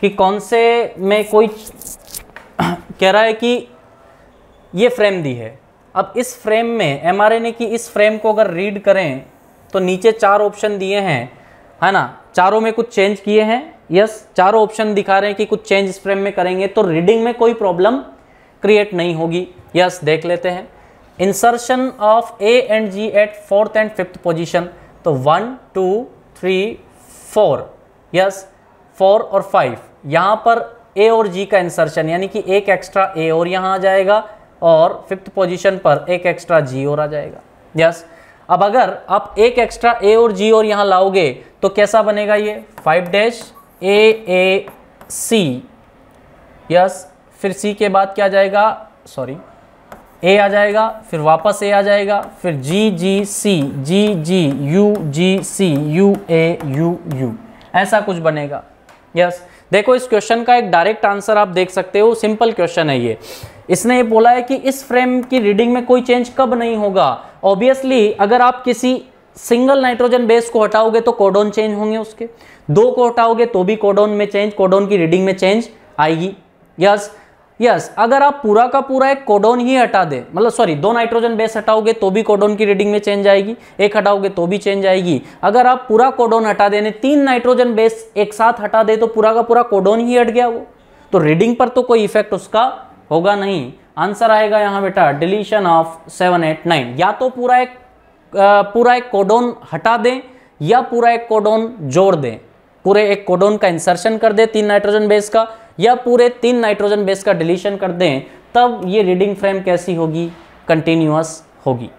कि कौन से में कोई कह रहा है कि ये फ्रेम दी है अब इस फ्रेम में एमआरएनए की इस फ्रेम को अगर रीड करें तो नीचे चार ऑप्शन दिए हैं है ना चारों में कुछ चेंज किए हैं यस चारों ऑप्शन दिखा रहे हैं कि कुछ चेंज इस फ्रेम में करेंगे तो रीडिंग में कोई प्रॉब्लम क्रिएट नहीं होगी यस देख लेते हैं insertion of A and G at fourth and fifth position तो one two three four yes four और फाइव यहाँ पर ए और जी का इंसर्शन यानी कि एक एक्स्ट्रा ए और यहाँ आ जाएगा और फिफ्थ पोजीशन पर एक एक्स्ट्रा जी और आ जाएगा यस yes. अब अगर आप एक एक्स्ट्रा ए और जी और यहाँ लाओगे तो कैसा बनेगा ये five dash A A C yes फिर सी के बाद क्या जाएगा सॉरी ए आ जाएगा फिर वापस ए आ जाएगा फिर G G C G G U G C U A U U ऐसा कुछ बनेगा यस yes. देखो इस क्वेश्चन का एक डायरेक्ट आंसर आप देख सकते हो सिंपल क्वेश्चन है ये इसने ये बोला है कि इस फ्रेम की रीडिंग में कोई चेंज कब नहीं होगा ऑब्वियसली अगर आप किसी सिंगल नाइट्रोजन बेस को हटाओगे तो कोडोन चेंज होंगे उसके दो को हटाओगे तो भी कोडोन में चेंज कोडोन की रीडिंग में चेंज आएगी यस यस अगर आप पूरा का पूरा एक कोडोन ही हटा दे मतलब सॉरी दो नाइट्रोजन बेस हटाओगे तो भी कोडोन की रीडिंग में चेंज आएगी एक हटाओगे तो भी चेंज आएगी अगर आप पूरा कोडोन हटा देने तीन नाइट्रोजन बेस एक साथ हटा दे तो पूरा का पूरा कोडोन ही हट गया वो तो रीडिंग पर तो कोई इफेक्ट उसका होगा नहीं आंसर आएगा यहाँ बेटा deletion of seven eight nine या तो पूरा एक पूरा एक कोडोन हटा दें या पूरा एक कोडोन जोड़ दें पूरे एक कोडोन का इंसर्शन कर दें तीन नाइट्रोजन बेस का या पूरे तीन नाइट्रोजन बेस का डिलीशन कर दें तब ये रीडिंग फ्रेम कैसी होगी कंटिन्यूस होगी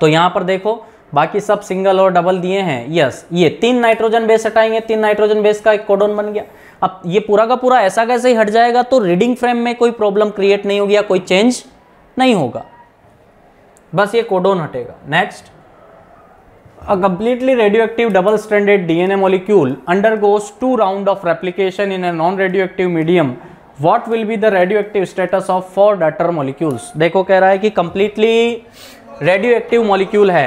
तो यहाँ पर देखो बाकी सब सिंगल और डबल दिए हैं यस ये तीन नाइट्रोजन बेस हटाएंगे तीन नाइट्रोजन बेस का एक कोडोन बन गया अब ये पूरा का पूरा ऐसा कैसे हट जाएगा तो रीडिंग फ्रेम में कोई प्रॉब्लम क्रिएट नहीं होगी या कोई चेंज नहीं होगा बस ये कोडोन हटेगा next a completely radioactive double standard D N A molecule undergoes two round of replication in a non radioactive medium what will be the radioactive status of four daughter molecules देखो कह रहा है कि completely radioactive molecule है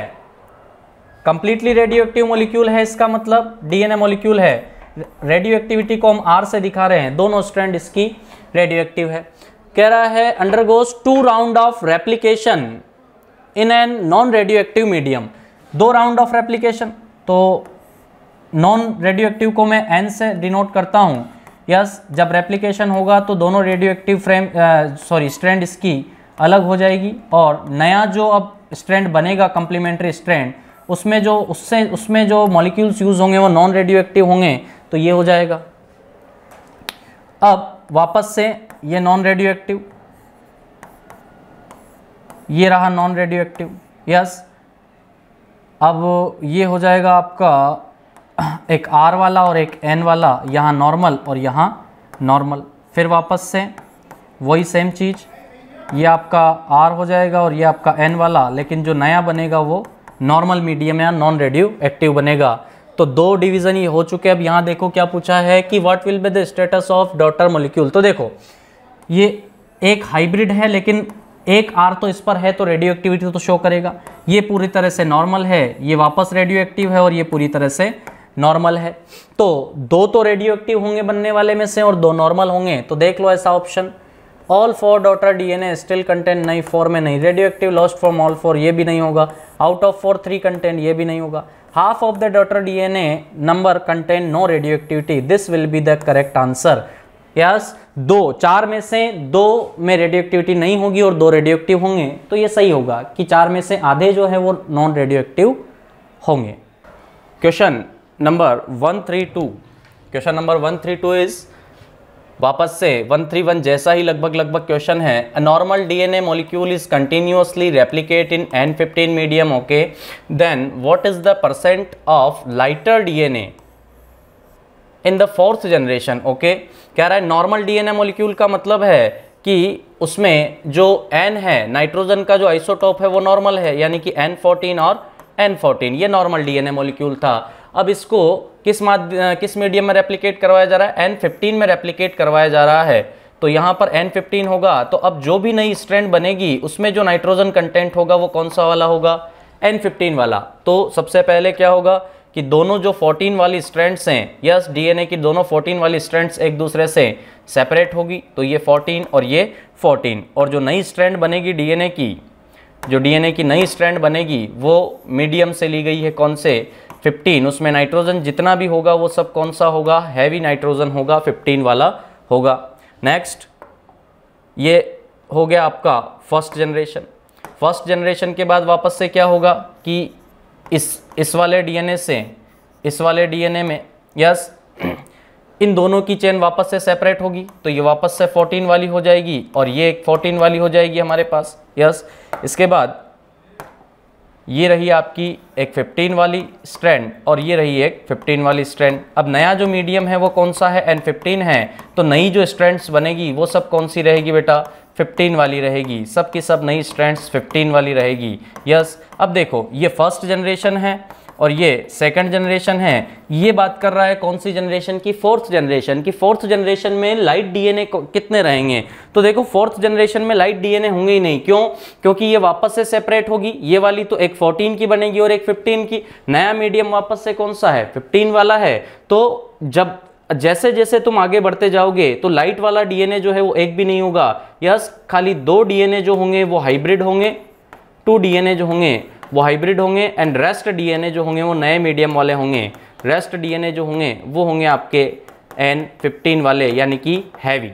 completely radioactive molecule है इसका मतलब D N A molecule है रेडियो एक्टिविटी को हम आर से दिखा रहे हैं दोनों स्ट्रैंड इसकी रेडियो एक्टिव है कह रहा है undergoes two round of replication in an non radioactive medium दो राउंड ऑफ रेप्लीकेशन तो नॉन रेडियो एक्टिव को मैं एन से डिनोट करता हूँ यस yes, जब रेप्लीकेशन होगा तो दोनों radioactive frame sorry strand इसकी अलग हो जाएगी और नया जो अब स्ट्रैंड बनेगा कम्प्लीमेंट्री स्ट्रैंड उसमें जो उससे उसमें जो मॉलिक्यूल्स यूज़ होंगे वो नॉन रेडियो एक्टिव होंगे तो ये हो जाएगा अब वापस से ये नॉन रेडियो एक्टिव ये रहा नॉन रेडियो एक्टिव यस अब ये हो जाएगा आपका एक आर वाला और एक एन वाला यहाँ नॉर्मल और यहाँ नॉर्मल फिर वापस से वही सेम चीज़ ये आपका आर हो जाएगा और ये आपका एन वाला लेकिन जो नया बनेगा वो नॉर्मल मीडियम या नॉन रेडियो एक्टिव बनेगा तो दो डिवीजन ये हो चुके हैं अब यहां देखो क्या पूछा है कि what will be the status of daughter molecule तो देखो ये एक हाइब्रिड है लेकिन एक आर तो इस पर है तो रेडियो एक्टिविटी तो शो करेगा ये पूरी तरह से नॉर्मल है ये वापस रेडियो एक्टिव है और ये पूरी तरह से नॉर्मल है तो दो तो रेडियो एक्टिव होंगे बनने वाले में से और दो नॉर्मल होंगे तो देख लो ऐसा option all four daughter DNA still content नहीं फोर में नहीं radioactive lost form all four ये भी नहीं होगा out of four three content ये भी नहीं होगा half of the daughter DNA number contain no radioactivity. This will be the correct answer. Yes yes, दो चार में से दो में रेडियोक्टिविटी नहीं होगी और दो रेडियोक्टिव होंगे तो ये सही होगा कि चार में से आधे जो है वो नॉन रेडियोक्टिव होंगे question number one three two question number one three two is वापस से 131 जैसा ही लगभग लगभग क्वेश्चन है the normal DNA molecule is continuously replicate in N fifteen medium okay then what is the percent of lighter DNA in the fourth generation okay कह रहा है नॉर्मल डीएनए मॉलिक्यूल का मतलब है कि उसमें जो एन है नाइट्रोजन का जो आइसोटॉप है वो नॉर्मल है यानी कि एन फोर्टीन और एन फोर्टीन ये नॉर्मल ए मोलिक्यूल था अब इसको किस माध्यम किस मीडियम में रेप्लीकेट करवाया जा रहा है एन फिफ्टीन में रेप्लीकेट करवाया जा रहा है तो यहाँ पर एन फिफ्टीन होगा तो अब जो भी नई स्ट्रैंड बनेगी उसमें जो नाइट्रोजन कंटेंट होगा वो कौन सा वाला होगा एन फिफ्टीन वाला तो सबसे पहले क्या होगा कि दोनों जो फोर्टीन वाली स्ट्रैंड्स हैं यस डीएनए की दोनों फोर्टीन वाली स्ट्रैंड्स एक दूसरे से सेपरेट होगी तो ये फोर्टीन और ये फोर्टीन और जो नई स्ट्रैंड बनेगी ए की जो डीएनए की नई स्ट्रैंड बनेगी वो मीडियम से ली गई है कौन से 15 उसमें नाइट्रोजन जितना भी होगा वो सब कौन सा होगा हैवी नाइट्रोजन होगा 15 वाला होगा नेक्स्ट ये हो गया आपका फर्स्ट जनरेशन फर्स्ट जनरेशन के बाद वापस से क्या होगा कि इस इस वाले डीएनए से इस वाले डीएनए में यस इन दोनों की चेन वापस से सेपरेट होगी तो ये वापस से 14 वाली हो जाएगी और ये एक 14 वाली हो जाएगी हमारे पास यस इसके बाद ये रही आपकी एक 15 वाली स्ट्रैंड और ये रही एक 15 वाली स्ट्रैंड अब नया जो मीडियम है वो कौन सा है एन 15 है तो नई जो स्ट्रैंड्स बनेगी वो सब कौन सी रहेगी बेटा 15 वाली रहेगी सब की सब नई स्ट्रैंड्स 15 वाली रहेगी यस अब देखो ये फर्स्ट जनरेशन है और ये सेकंड जनरेशन है ये बात कर रहा है कौन सी जनरेशन की फोर्थ जनरेशन की फोर्थ जनरेशन में लाइट डीएनए कितने रहेंगे तो देखो फोर्थ जनरेशन में लाइट डीएनए होंगे ही नहीं क्यों क्योंकि ये वापस से सेपरेट होगी ये वाली तो एक 14 की बनेगी और एक 15 की नया मीडियम वापस से कौन सा है 15 वाला है तो जब जैसे जैसे तुम आगे बढ़ते जाओगे तो लाइट वाला डीएनए जो है वो एक भी नहीं होगा यस खाली दो डीएनए जो होंगे वो हाइब्रिड होंगे टू डीएनए जो होंगे वो हाइब्रिड होंगे एंड रेस्ट डीएनए जो होंगे वो नए मीडियम वाले होंगे रेस्ट डीएनए जो होंगे वो होंगे आपके एन फिफ्टीन वाले यानी कि हैवी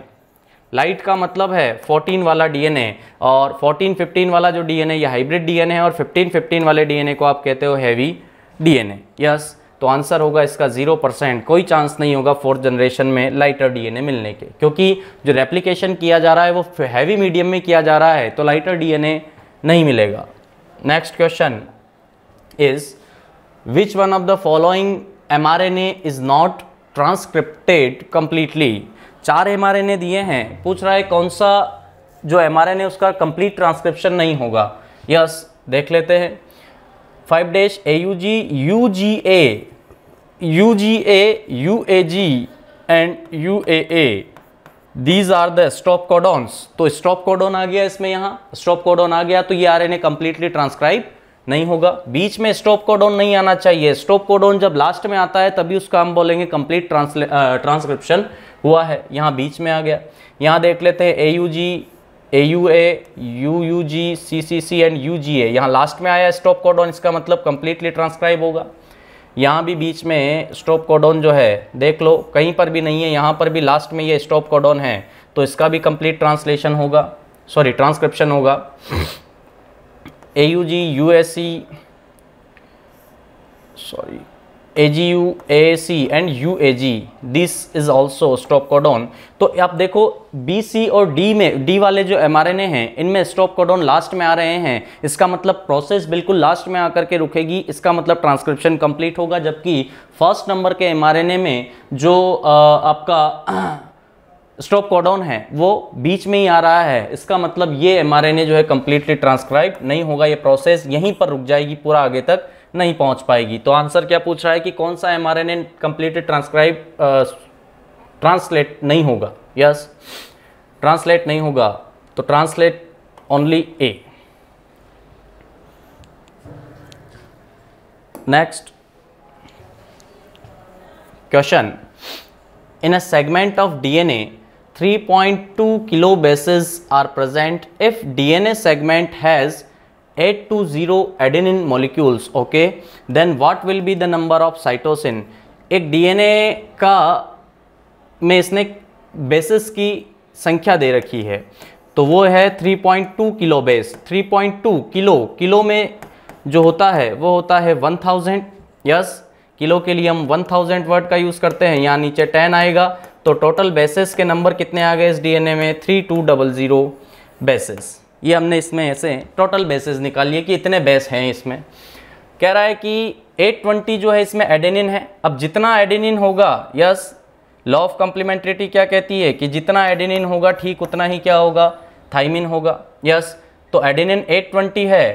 लाइट का मतलब है 14 वाला डीएनए और 14 15 वाला जो डीएनए ये हाइब्रिड डीएनए है और 15 15 वाले डीएनए को आप कहते हो हैवी डीएनए यस तो आंसर होगा इसका जीरो परसेंट कोई चांस नहीं होगा फोर्थ जनरेशन में लाइटर डीएनए मिलने के क्योंकि जो रेप्लिकेशन किया जा रहा है वो हैवी मीडियम में किया जा रहा है तो लाइटर डीएनए नहीं मिलेगा next question is which one of the following M R N A is not transcripted completely चार एम आर ए दिए हैं पूछ रहा है कौन सा जो एम आर एन उसका कंप्लीट ट्रांसक्रिप्शन नहीं होगा यस देख लेते हैं five dash A U G U G A U G A U A G and U A A these are the stop codons तो स्टॉप कोडोन आ गया इसमें यहाँ स्टॉप कॉडॉन आ गया तो ये आर एन कंप्लीटली ट्रांसक्राइब नहीं होगा बीच में स्टॉप कोडोन नहीं आना चाहिए स्टॉप कोडोन जब लास्ट में आता है तभी उसका हम बोलेंगे कंप्लीट ट्रांसक्रिप्शन हुआ है यहाँ बीच में आ गया यहाँ देख लेते हैं A U G A U A U U G C C C and U G A यहाँ लास्ट में आया स्टॉप कोडोन इसका मतलब कंप्लीटली ट्रांसक्राइब होगा यहाँ भी बीच में स्टॉप कोडोन जो है देख लो कहीं पर भी नहीं है यहाँ पर भी लास्ट में ये स्टॉप कोडोन है तो इसका भी कंप्लीट ट्रांसलेशन होगा सॉरी ट्रांसक्रिप्शन होगा A U G U S C sorry AGU, AAC A UAG. This is also stop codon तो आप देखो बी सी और डी में डी वाले जो एम हैं इनमें स्टॉप कोडॉन लास्ट में आ रहे हैं इसका मतलब प्रोसेस बिल्कुल लास्ट में आकर के रुकेगी इसका मतलब ट्रांसक्रिप्शन कंप्लीट होगा जबकि फर्स्ट नंबर के एम में जो आपका स्टॉप कॉडाउन है वो बीच में ही आ रहा है इसका मतलब ये एम जो है कम्प्लीटली ट्रांसक्राइब नहीं होगा ये प्रोसेस यहीं पर रुक जाएगी पूरा आगे तक नहीं पहुंच पाएगी तो आंसर क्या पूछ रहा है कि कौन सा M R N N transcribe translate नहीं होगा यस ट्रांसलेट नहीं होगा तो translate only A next question in a segment of DNA 3.2 bases are present if DNA segment has eight two adenine molecules okay then what will be the number of cytosine एक DNA का में इसने basis की संख्या दे रखी है तो वो है 3.2 किलो बेस 3.2 किलो किलो में जो होता है वो होता है 1000 यस किलो के लिए हम 1000 वर्ड का यूज़ करते हैं यहाँ नीचे 10 आएगा तो टोटल बेसिस के नंबर कितने आ गए इस डीएनए में three two double zero bases ये हमने इसमें ऐसे टोटल बेसिस निकाल लिए कि इतने बेस हैं इसमें कह रहा है कि 820 जो है इसमें एडेनिन है अब जितना एडेनिन होगा यस लॉ ऑफ कम्प्लीमेंट्रिटी क्या कहती है कि जितना एडेनिन होगा ठीक उतना ही क्या होगा थाइमिन होगा यस तो एडेनिन 820 है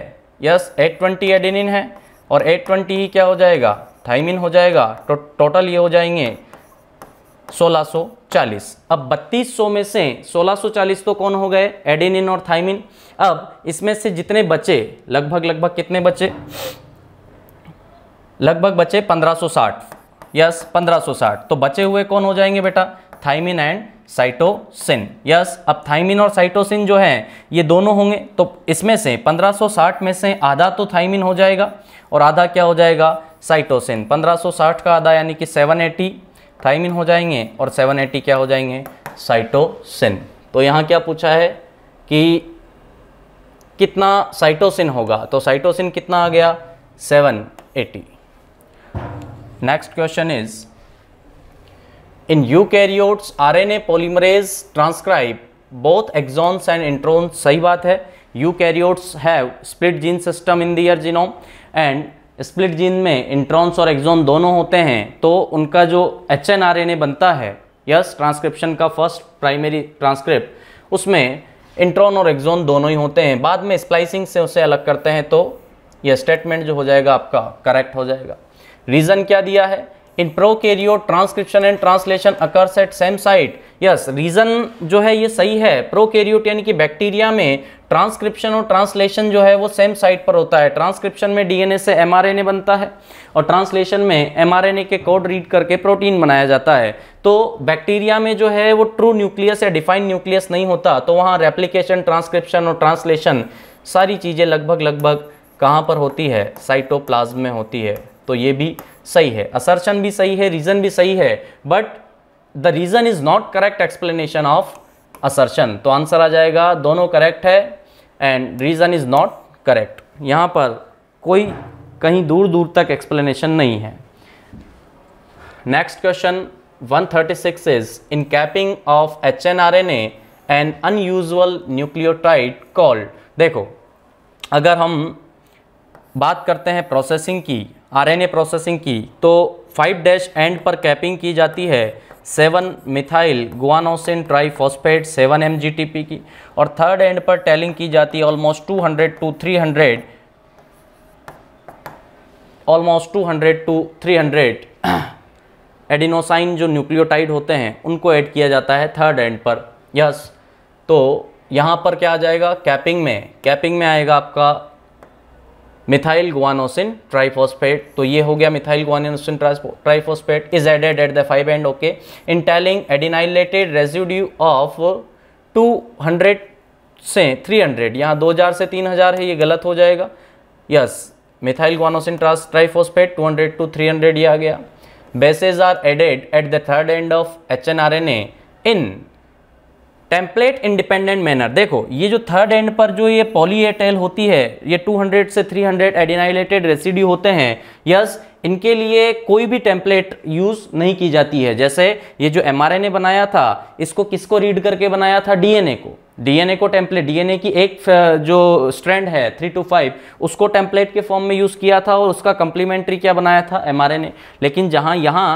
यस 820 एडेनिन है और 820 ही क्या हो जाएगा थाइमिन हो जाएगा तो टोटल ये हो जाएंगे 1640 अब 3200 में से 1640 तो कौन हो गए एडेनिन और थाइमिन अब इसमें से जितने बचे लगभग लगभग कितने बचे लगभग बचे 1560 यस 1560 तो बचे हुए कौन हो जाएंगे बेटा थाइमिन एंड साइटोसिन यस अब थाइमिन और साइटोसिन जो है ये दोनों होंगे तो इसमें से 1560 में से आधा तो थाइमिन हो जाएगा और आधा क्या हो जाएगा साइटोसिन 1560 का आधा यानी कि 780 थाइमिन हो जाएंगे और 780 क्या हो जाएंगे साइटोसिन तो यहाँ क्या पूछा है कि कितना साइटोसिन होगा तो साइटोसिन कितना आ गया seven eighty next question is in eukaryotes R N A polymerase transcribe both exons and intron सही बात है eukaryotes have split gene system in their genome and split gene में introns और exon दोनों होते हैं तो उनका जो H N R N A बनता है यस ट्रांसक्रिप्शन का फर्स्ट प्राइमरी ट्रांसक्रिप्ट उसमें इंट्रॉन और एक्जोन दोनों ही होते हैं बाद में स्प्लाइसिंग से उसे अलग करते हैं तो यह स्टेटमेंट जो हो जाएगा आपका करेक्ट हो जाएगा रीज़न क्या दिया है in prokaryote transcription and translation occurs at same site yes reason जो है ये सही है प्रोकेरियोट यानी कि बैक्टीरिया में ट्रांसक्रिप्शन और ट्रांसलेशन जो है वो सेम साइट पर होता है ट्रांसक्रिप्शन में डीएनए से एमआरएनए बनता है और ट्रांसलेशन में एमआरएनए के कोड रीड करके प्रोटीन बनाया जाता है तो बैक्टीरिया में जो है वो ट्रू न्यूक्लियस या डिफाइंड न्यूक्लियस नहीं होता तो वहाँ रेप्लीकेशन ट्रांसक्रिप्शन और ट्रांसलेशन सारी चीज़ें लगभग लगभग कहाँ पर होती है साइटोप्लाज्म में होती है तो ये भी सही है असर्शन भी सही है रीज़न भी सही है but the reason is not correct explanation of assertion तो आंसर आ जाएगा दोनों करेक्ट है and reason is not correct यहाँ पर कोई कहीं दूर दूर तक एक्सप्लेनेशन नहीं है next question 136 H N R N A an unusual nucleotide called देखो अगर हम बात करते हैं प्रोसेसिंग की आरएनए प्रोसेसिंग की तो फाइव डैश एंड पर कैपिंग की जाती है seven methyl guanosine triphosphate seven M की और थर्ड एंड पर टैलिंग की जाती है almost 200 to 300 almost 200 to 300 adenosine जो न्यूक्लियोटाइड होते हैं उनको ऐड किया जाता है थर्ड एंड पर यस तो यहाँ पर क्या आ जाएगा कैपिंग में कैपिंग में आएगा आपका मिथाइल गुआनोसिन ट्राइफॉस्फेट तो ये हो गया methyl guanosine triphosphate is added at the five end okay in tailing adenylated residue of 200 से 300 हंड्रेड यहाँ दो हज़ार से 3000 है ये गलत हो जाएगा yes methyl guanosine to 200 to three hundred ये आ गया bases are added at the third end of H N R N A in template independent manner देखो ये जो थर्ड एंड पर जो ये पॉलीएटेल होती है ये 200 से 300 हंड्रेड एडिनाइलेटेड रेसिडी होते हैं यस इनके लिए कोई भी टेम्पलेट यूज़ नहीं की जाती है जैसे ये जो एम बनाया था इसको किसको रीड करके बनाया था डीएनए को डीएनए को टेम्पलेट डीएनए की एक जो स्ट्रैंड है थ्री टू फाइव उसको टेम्पलेट के फॉर्म में यूज़ किया था और उसका कम्प्लीमेंट्री क्या बनाया था एम लेकिन जहाँ यहाँ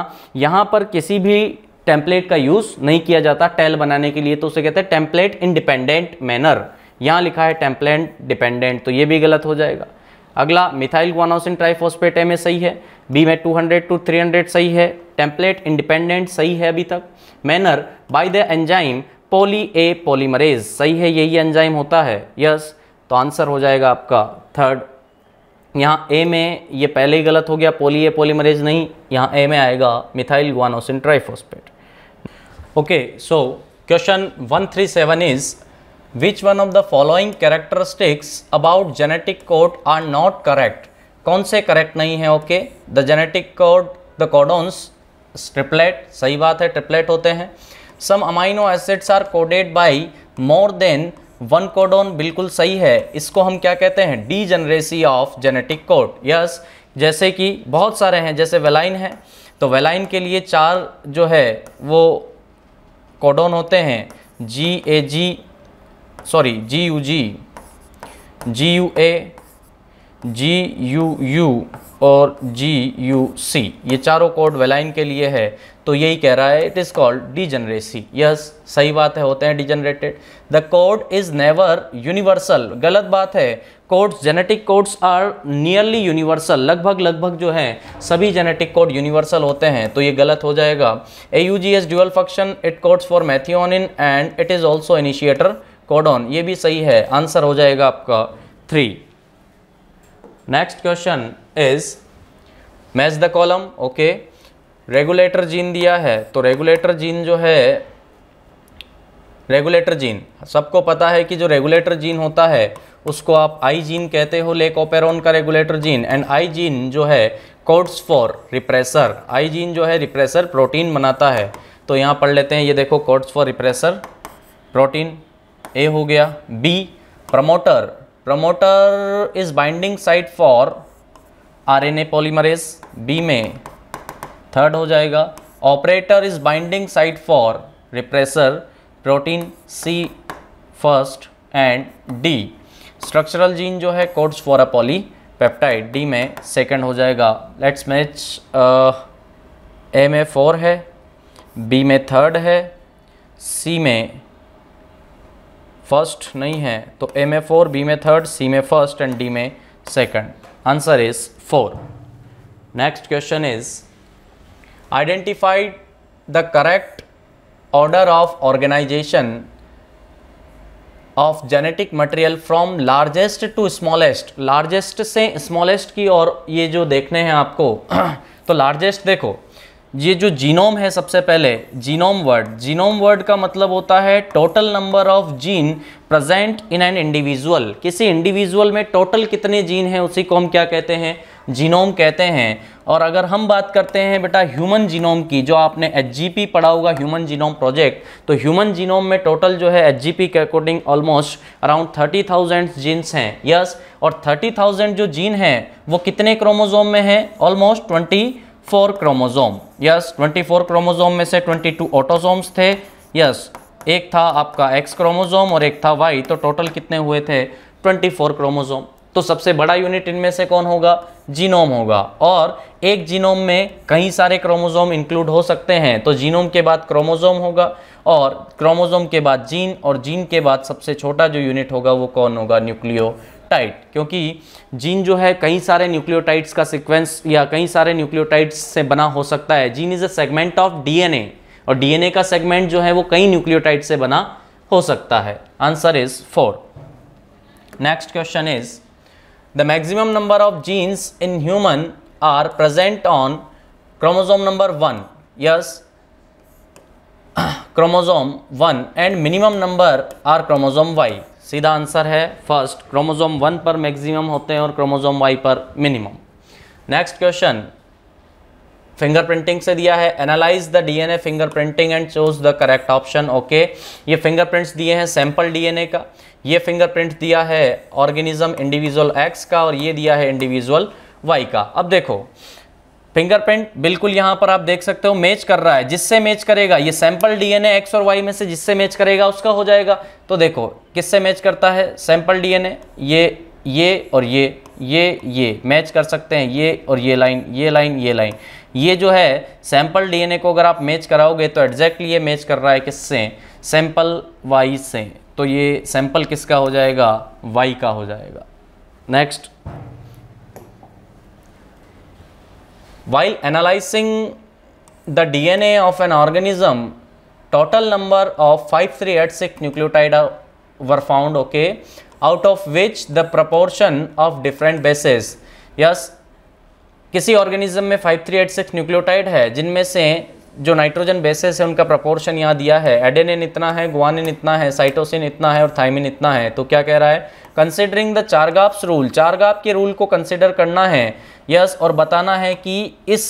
यहाँ पर किसी भी टेम्पलेट का यूज़ नहीं किया जाता टेल बनाने के लिए तो उसे कहते हैं टेम्पलेट इनडिपेंडेंट मैनर यहाँ लिखा है टेम्पलेट डिपेंडेंट तो ये भी गलत हो जाएगा अगला methyl guanosine triphosphate M A सही है बी में 200 टू 300 सही है टेम्पलेट इंडिपेंडेंट सही है अभी तक manner by the enzyme poly A polymerase सही है यही एंजाइम होता है यस तो आंसर हो जाएगा आपका थर्ड यहाँ ए में ये पहले ही गलत हो गया पोली ए पोलीमरेज नहीं यहाँ ए में आएगा methyl guanosine triphosphate okay so question one three seven is which one of the following characteristics about genetic code are not correct कौन से करेक्ट नहीं है okay the genetic code the codons triplet सही बात है triplet होते हैं some amino acids are coded by more than one codon बिल्कुल सही है इसको हम क्या कहते हैं degeneracy of genetic code yes जैसे कि बहुत सारे हैं जैसे वेलाइन है तो वेलाइन के लिए चार जो है वो कोडोन होते हैं G A G sorry G U G G U A G U U और जी यू सी ये चारों कोड वेलाइन के लिए है तो यही कह रहा है it is called degeneracy yes सही बात है होते हैं degenerated the code is never universal गलत बात है codes genetic codes are nearly universal लगभग लगभग जो हैं सभी जेनेटिक कोड यूनिवर्सल होते हैं तो ये गलत हो जाएगा A U G as dual function it codes for methionine and it is also initiator codon ये भी सही है आंसर हो जाएगा आपका three next question is match the column okay regulator gene दिया है तो रेगुलेटर जीन जो है रेगुलेटर जीन सबको पता है कि जो रेगुलेटर जीन होता है उसको आप आई जीन कहते हो लेक ओपेरोन का regulator gene and I gene जो है codes for repressor I gene जो है रिप्रेसर प्रोटीन बनाता है तो यहाँ पढ़ लेते हैं ये देखो codes for repressor protein A हो गया B promoter promoter is binding site for RNA polymerase B में थर्ड हो जाएगा operator is binding site for repressor protein C first and D structural gene जो है codes for a polypeptide D में second हो जाएगा let's match ए में four है बी में थर्ड है सी में फर्स्ट नहीं है तो ए में फोर बी में थर्ड सी में फर्स्ट एंड डी में second answer is four next question is identified the correct order of organisation of genetic material from largest to smallest largest से स्मॉलेस्ट की और ये जो देखने हैं आपको तो लार्जेस्ट देखो ये जो जीनोम है सबसे पहले जीनोम वर्ड जीनोम वर्ड का मतलब होता है total number of gene present in an individual किसी इंडिविजुअल में टोटल कितने जीन हैं उसी को हम क्या कहते हैं जीनोम कहते हैं और अगर हम बात करते हैं बेटा ह्यूमन जीनोम की जो आपने एच पढ़ा होगा ह्यूमन जीनोम प्रोजेक्ट तो ह्यूमन जीनोम में टोटल जो है एच के according almost around thirty thousand genes हैं यस और थर्टी थाउजेंड जो जीन हैं वो कितने क्रोमोजोम में हैं almost twenty four chromosome yes twenty four chromosome में से ट्वेंटी टू ऑटोजोम्स थे यस yes, एक था आपका एक्स क्रोमोजोम और एक था वाई तो टोटल कितने हुए थे ट्वेंटी फोर क्रोमोजोम तो सबसे बड़ा यूनिट इनमें से कौन होगा जीनोम होगा और एक जीनोम में कई सारे क्रोमोजोम इंक्लूड हो सकते हैं तो जीनोम के बाद क्रोमोजोम होगा और क्रोमोजोम के बाद जीन और जीन के बाद सबसे छोटा जो यूनिट होगा वो कौन होगा न्यूक्लियो न्यूक्लियोटाइड क्योंकि जीन जो है कई सारे न्यूक्लियोटाइड्स का सीक्वेंस या कई सारे न्यूक्लियोटाइड्स से बना हो सकता है gene is a segment of DNA और डीएनए का सेगमेंट जो है वो कई न्यूक्लियोटाइड से बना हो सकता है answer is four next question is the maximum number of genes in human are present on chromosome number one yes chromosome one and minimum number are chromosome Y सीधा आंसर है फर्स्ट क्रोमोजोम वन पर maximum होते हैं और chromosome Y पर minimum next question fingerprinting से दिया है analyse the DNA fingerprinting and choose the correct option okay ये फिंगरप्रिंट्स दिए हैं सैंपल डीएनए का ये फिंगरप्रिंट दिया है ऑर्गेनिज्म इंडिविजुअल एक्स का और ये दिया है इंडिविजुअल वाई का अब देखो फिंगरप्रिंट बिल्कुल यहां पर आप देख सकते हो मैच कर रहा है जिससे मैच करेगा ये सैंपल डीएनए एक्स और वाई में से जिससे मैच करेगा उसका हो जाएगा तो देखो किससे मैच करता है सैंपल डीएनए ये ये और ये ये ये मैच कर सकते हैं ये और ये लाइन ये लाइन ये लाइन ये जो है सैंपल डीएनए को अगर आप मैच कराओगे तो एग्जैक्टली ये मैच कर रहा है किससे सैंपल वाई से तो ये सैंपल किसका हो जाएगा वाई का हो जाएगा next while analysing the D N A of an organism total number of five three eight six nucleotide were found okay out of which the proportion of different bases yes किसी organism में five three eight six nucleotide है जिनमें से जो nitrogen bases है उनका proportion यहाँ दिया है एडेनिन इतना है गुआनिन इतना है साइटोसिन इतना है और थाइमिन इतना है तो क्या कह रहा है considering the Chargaff's rule Chargaff के रूल को कंसिडर करना है यस और बताना है कि इस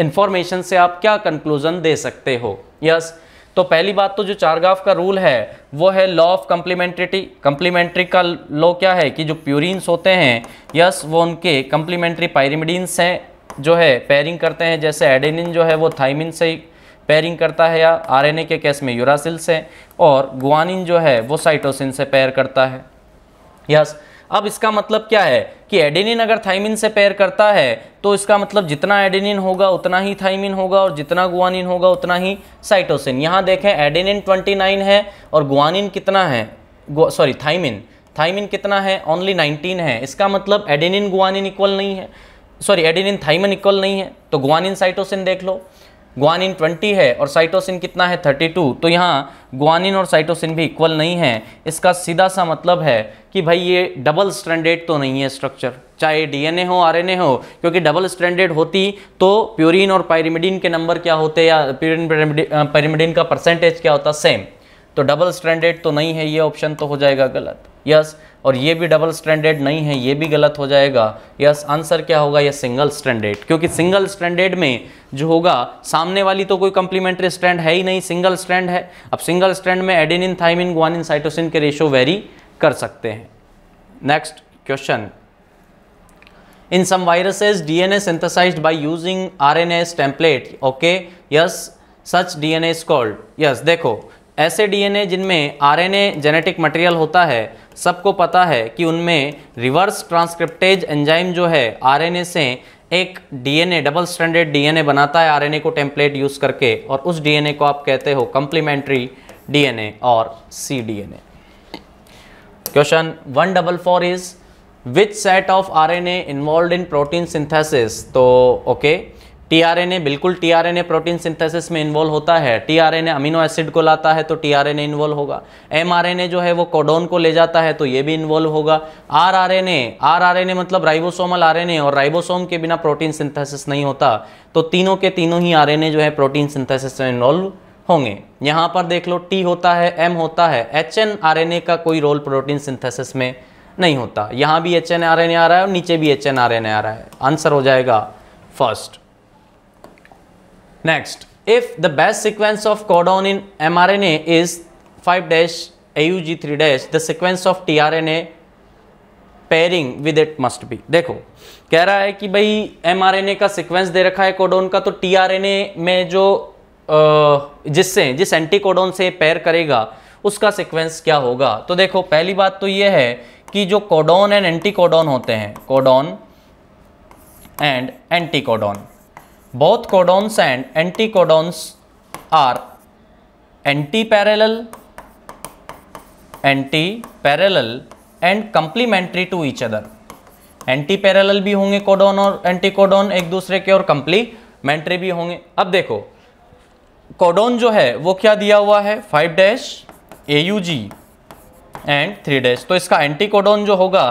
इंफॉर्मेशन से आप क्या कंक्लूजन दे सकते हो यस तो पहली बात तो जो चारगाफ का रूल है वो है लॉ ऑफ कम्प्लीमेंट्रिटी कम्प्लीमेंट्री का लॉ क्या है कि जो प्यूरिन्स होते हैं यस वो उनके कम्प्लीमेंट्री पायरिमिडीन्स हैं जो है पेयरिंग करते हैं जैसे एडेनिन जो है वो थाइमिन से पेयरिंग करता है या आरएनए के केस में यूरासिल से और गुआनिन जो है वो साइटोसिन से पेयर करता है यस अब इसका मतलब क्या है कि एडेनिन अगर थाइमिन से पेयर करता है तो इसका मतलब जितना एडेनिन होगा उतना ही थाइमिन होगा और जितना गुआनिन होगा उतना ही साइटोसिन यहाँ देखें एडेनिन 29 है और गुआनिन कितना है सॉरी थाइमिन थाइमिन कितना है ओनली 19 है इसका मतलब एडेनिन गुआनिन इक्वल नहीं है सॉरी एडिनिन थाइमन इक्वल नहीं है तो ग्वानिन साइटोसिन देख लो ग्वानिन 20 है और साइटोसिन कितना है 32 तो यहाँ ग्वानिन और साइटोसिन भी इक्वल नहीं है इसका सीधा सा मतलब है कि भाई ये डबल स्टैंडर्ड तो नहीं है स्ट्रक्चर चाहे डीएनए हो आरएनए हो क्योंकि डबल स्टैंडर्ड होती तो प्योरिन और पायरिमिडिन के नंबर क्या होते या प्योरिन पायरिमिडिन का परसेंटेज क्या होता सेम तो डबल स्टैंडर्ड तो नहीं है ये ऑप्शन तो हो जाएगा गलत यस और ये भी डबल स्टैंडर्ड नहीं है ये भी गलत हो जाएगा यस आंसर क्या होगा ये सिंगल स्टैंडर्ड क्योंकि सिंगल स्टैंडर्ड में जो होगा सामने वाली तो कोई कंप्लीमेंट्री स्टैंड है ही नहीं सिंगल स्टैंड है अब सिंगल स्टैंड में एडेनिन थाइमिन ग्वानिन साइटोसिन के रेशो वेरी कर सकते हैं next question in synthesise by using R N as template okay yes such D N is called yes देखो ऐसे डीएनए जिनमें आरएनए जेनेटिक मटेरियल होता है सबको पता है कि उनमें रिवर्स ट्रांसक्रिप्टेज एंजाइम जो है आरएनए से एक डीएनए डबल स्टैंडर्ड डीएनए बनाता है आरएनए को टेम्पलेट यूज़ करके और उस डीएनए को आप कहते हो कम्प्लीमेंट्री डीएनए और C DNA question one double four is which set of R N A involve in protein synthesis तो ओके okay, टीआरएनए बिल्कुल टीआरएनए प्रोटीन सिंथेसिस में इन्वॉल्व होता है टीआरएनए अमीनो एसिड को लाता है तो टीआरएनए इन्वॉल्व होगा एमआरएनए जो है वो कोडोन को ले जाता है तो ये भी इन्वॉल्व होगा आरआरएनए आरआरएनए मतलब राइबोसोमल आरएनए और राइबोसोम के बिना प्रोटीन सिंथेसिस नहीं होता तो तीनों के तीनों ही ए जो है प्रोटीन सिंथेसिस में इन्वॉल्व होंगे यहाँ पर देख लो टी होता है एम होता है H N R N A का कोई रोल प्रोटीन सिंथेसिस में नहीं होता यहाँ भी H N R N A आ रहा है और नीचे भी H N R N A आ रहा है आंसर हो जाएगा first Next, if the base sequence of codon in mRNA is 5 the AUG3 of the sequence of tRNA pairing with it must be देखो कह रहा है कि भाई ए का सिक्वेंस दे रखा है कोडोन का तो ए में जो जिससे जिस एंटी कोडोन से पेयर करेगा उसका सिक्वेंस क्या होगा तो देखो पहली बात तो ये है कि जो कोडोन एंड एंटी कोडोन होते हैं codon and anti codon codons and anti and are anti anti anti anti and complementary to each other anti antiparallel भी होंगे कोडोन और एंटी कोडोन एक दूसरे के और कंप्लीमेंट्री भी होंगे अब देखो कोडोन जो है वो क्या दिया हुआ है five dash A U G and three dash तो इसका एंटी कोडोन जो होगा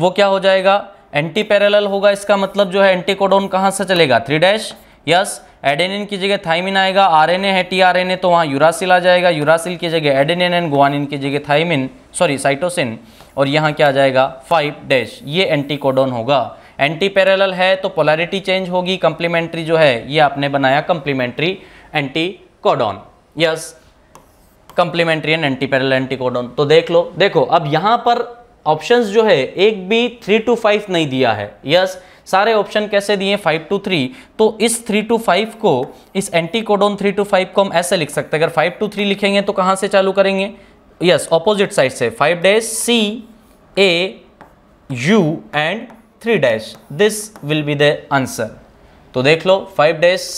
वो क्या हो जाएगा एंटी एंटीपैरल होगा इसका मतलब जो है एंटी एंटीकोडोन कहाँ से चलेगा थ्री डैश यस एडेनिन की जगह थाइमिन आएगा आरएनए है टीआरएनए तो वहाँ यूरासिल आ जाएगा यूरासिल की जगह एडेनिन एंड गुआनिन की जगह थाइमिन सॉरी साइटोसिन और यहाँ क्या आ जाएगा फाइव डैश ये एंटीकोडोन होगा एंटी पैरेलल है तो पोलैरिटी चेंज होगी कंप्लीमेंट्री जो है ये आपने बनाया complementary anticodon yes complementary and anti parallel anticodon तो देख लो देखो अब यहाँ पर ऑप्शंस जो है एक भी थ्री टू फाइव नहीं दिया है यस yes, सारे ऑप्शन कैसे दिए फाइव टू थ्री तो इस थ्री टू फाइव को इस एंटीकोडोन थ्री टू फाइव को हम ऐसे लिख सकते हैं अगर फाइव टू थ्री लिखेंगे तो कहाँ से चालू करेंगे यस ऑपोजिट साइड से five dash C A U and three dash this will be the answer तो देख लो फाइव डैश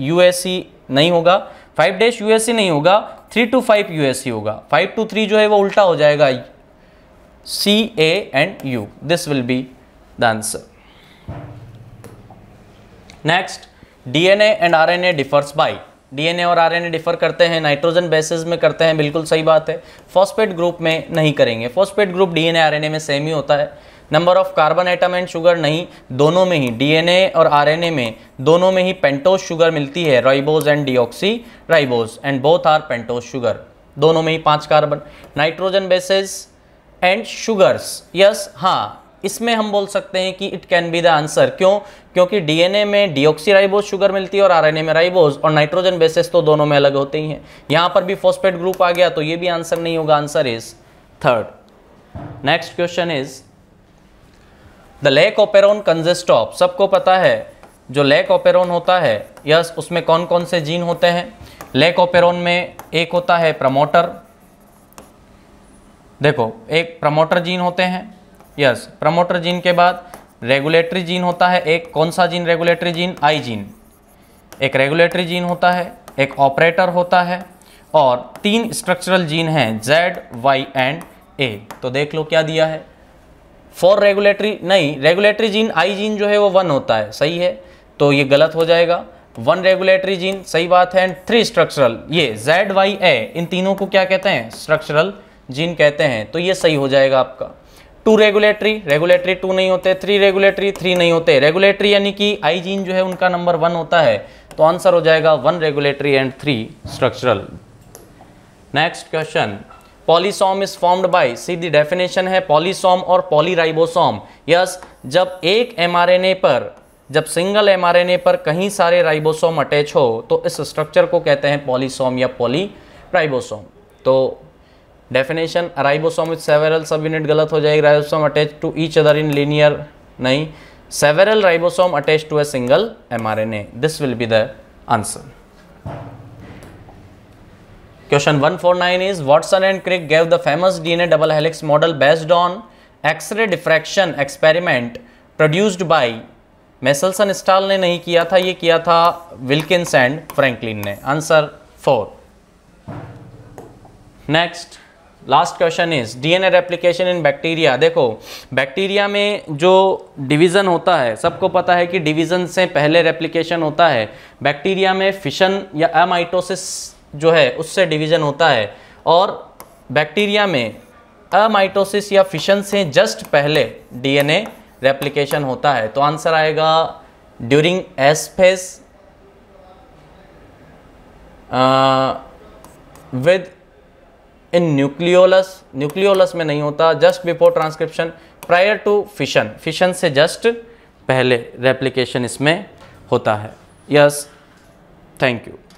यू नहीं होगा फाइव डैश यू नहीं होगा थ्री टू फाइव यू होगा फाइव टू थ्री जो है वो उल्टा हो जाएगा C A and U this will be the answer. Next, DNA and RNA differs by. DNA और आरएनए डिफर करते हैं नाइट्रोजन बेसिस में करते हैं बिल्कुल सही बात है फॉस्पेट ग्रुप में नहीं करेंगे फॉस्पेट ग्रुप एन ए में सेम ही होता है number of carbon item and sugar नहीं दोनों में ही ए और ए में दोनों में ही पेंटोज शुगर मिलती है ribose and deoxy ribose and both are pentose sugar दोनों में ही पांच carbon nitrogen bases and sugars yes हाँ इसमें हम बोल सकते हैं कि it can be the answer क्यों क्योंकि डीएनए में डीऑक्सी राइबोज शुगर मिलती है और आरएनए में राइबोज और नाइट्रोजन बेसिस तो दोनों में अलग होते ही हैं यहां पर भी फॉस्फेट ग्रुप आ गया तो ये भी आंसर नहीं होगा answer is third next question is the lac operon consist of सबको पता है जो लेक ओपेरोन होता है यस उसमें कौन कौन से जीन होते हैं लेक ओपेरोन में एक होता है प्रमोटर देखो एक प्रमोटर जीन होते हैं यस प्रमोटर जीन के बाद रेगुलेटरी जीन होता है एक कौन सा gene regulatory gene I gene एक रेगुलेटरी जीन होता है एक ऑपरेटर होता है और तीन स्ट्रक्चरल जीन हैं जेड वाई एंड ए तो देख लो क्या दिया है फॉर रेगुलेटरी नहीं रेगुलेटरी जीन आई जीन जो है वो वन होता है सही है तो ये गलत हो जाएगा वन रेगुलेटरी जीन सही बात है एंड थ्री स्ट्रक्चरल ये जेड वाई ए इन तीनों को क्या कहते हैं स्ट्रक्चरल जीन कहते हैं तो ये सही हो जाएगा आपका टू रेगुलेटरी रेगुलेटरी टू नहीं होते थ्री रेगुलेटरी थ्री नहीं होते रेगुलेटरी यानी कि आईजीन जो है उनका नंबर वन होता है तो आंसर हो जाएगा one regulatory and three structural next question polysome is formed by सीधी डेफिनेशन है पॉलीसोम और पॉलीराइबोसोम यस जब एक एमआरएनए पर जब सिंगल एमआरएनए पर कहीं सारे राइबोसोम अटैच हो तो इस स्ट्रक्चर को कहते हैं पॉलीसोम या पॉली राइबोसोम तो definition ribosome is several subunit गलत हो जाएगी ribosome attach to each other in linear नहीं several ribosome attach to a single M this will be the answer question 149 is Watson and Crick gave the famous DNA double helix model based on X ray diffraction experiment produced by Meselson Stahl ने नहीं किया था यह किया था Wilkins and Franklin ने answer four next last question is DNA replication in bacteria देखो bacteria में जो डिवीज़न होता है सबको पता है कि डिवीज़न से पहले रेप्लिकेशन होता है बैक्टीरिया में फिशन या अमाइटोसिस जो है उससे डिवीज़न होता है और बैक्टीरिया में अमाइटोसिस या फिशन से जस्ट पहले डीएनए रेप्लिकेशन होता है तो आंसर आएगा during S phase within nucleolus nucleolus में नहीं होता just before transcription prior to fission fission से जस्ट पहले रेप्लिकेशन इसमें होता है यस थैंक यू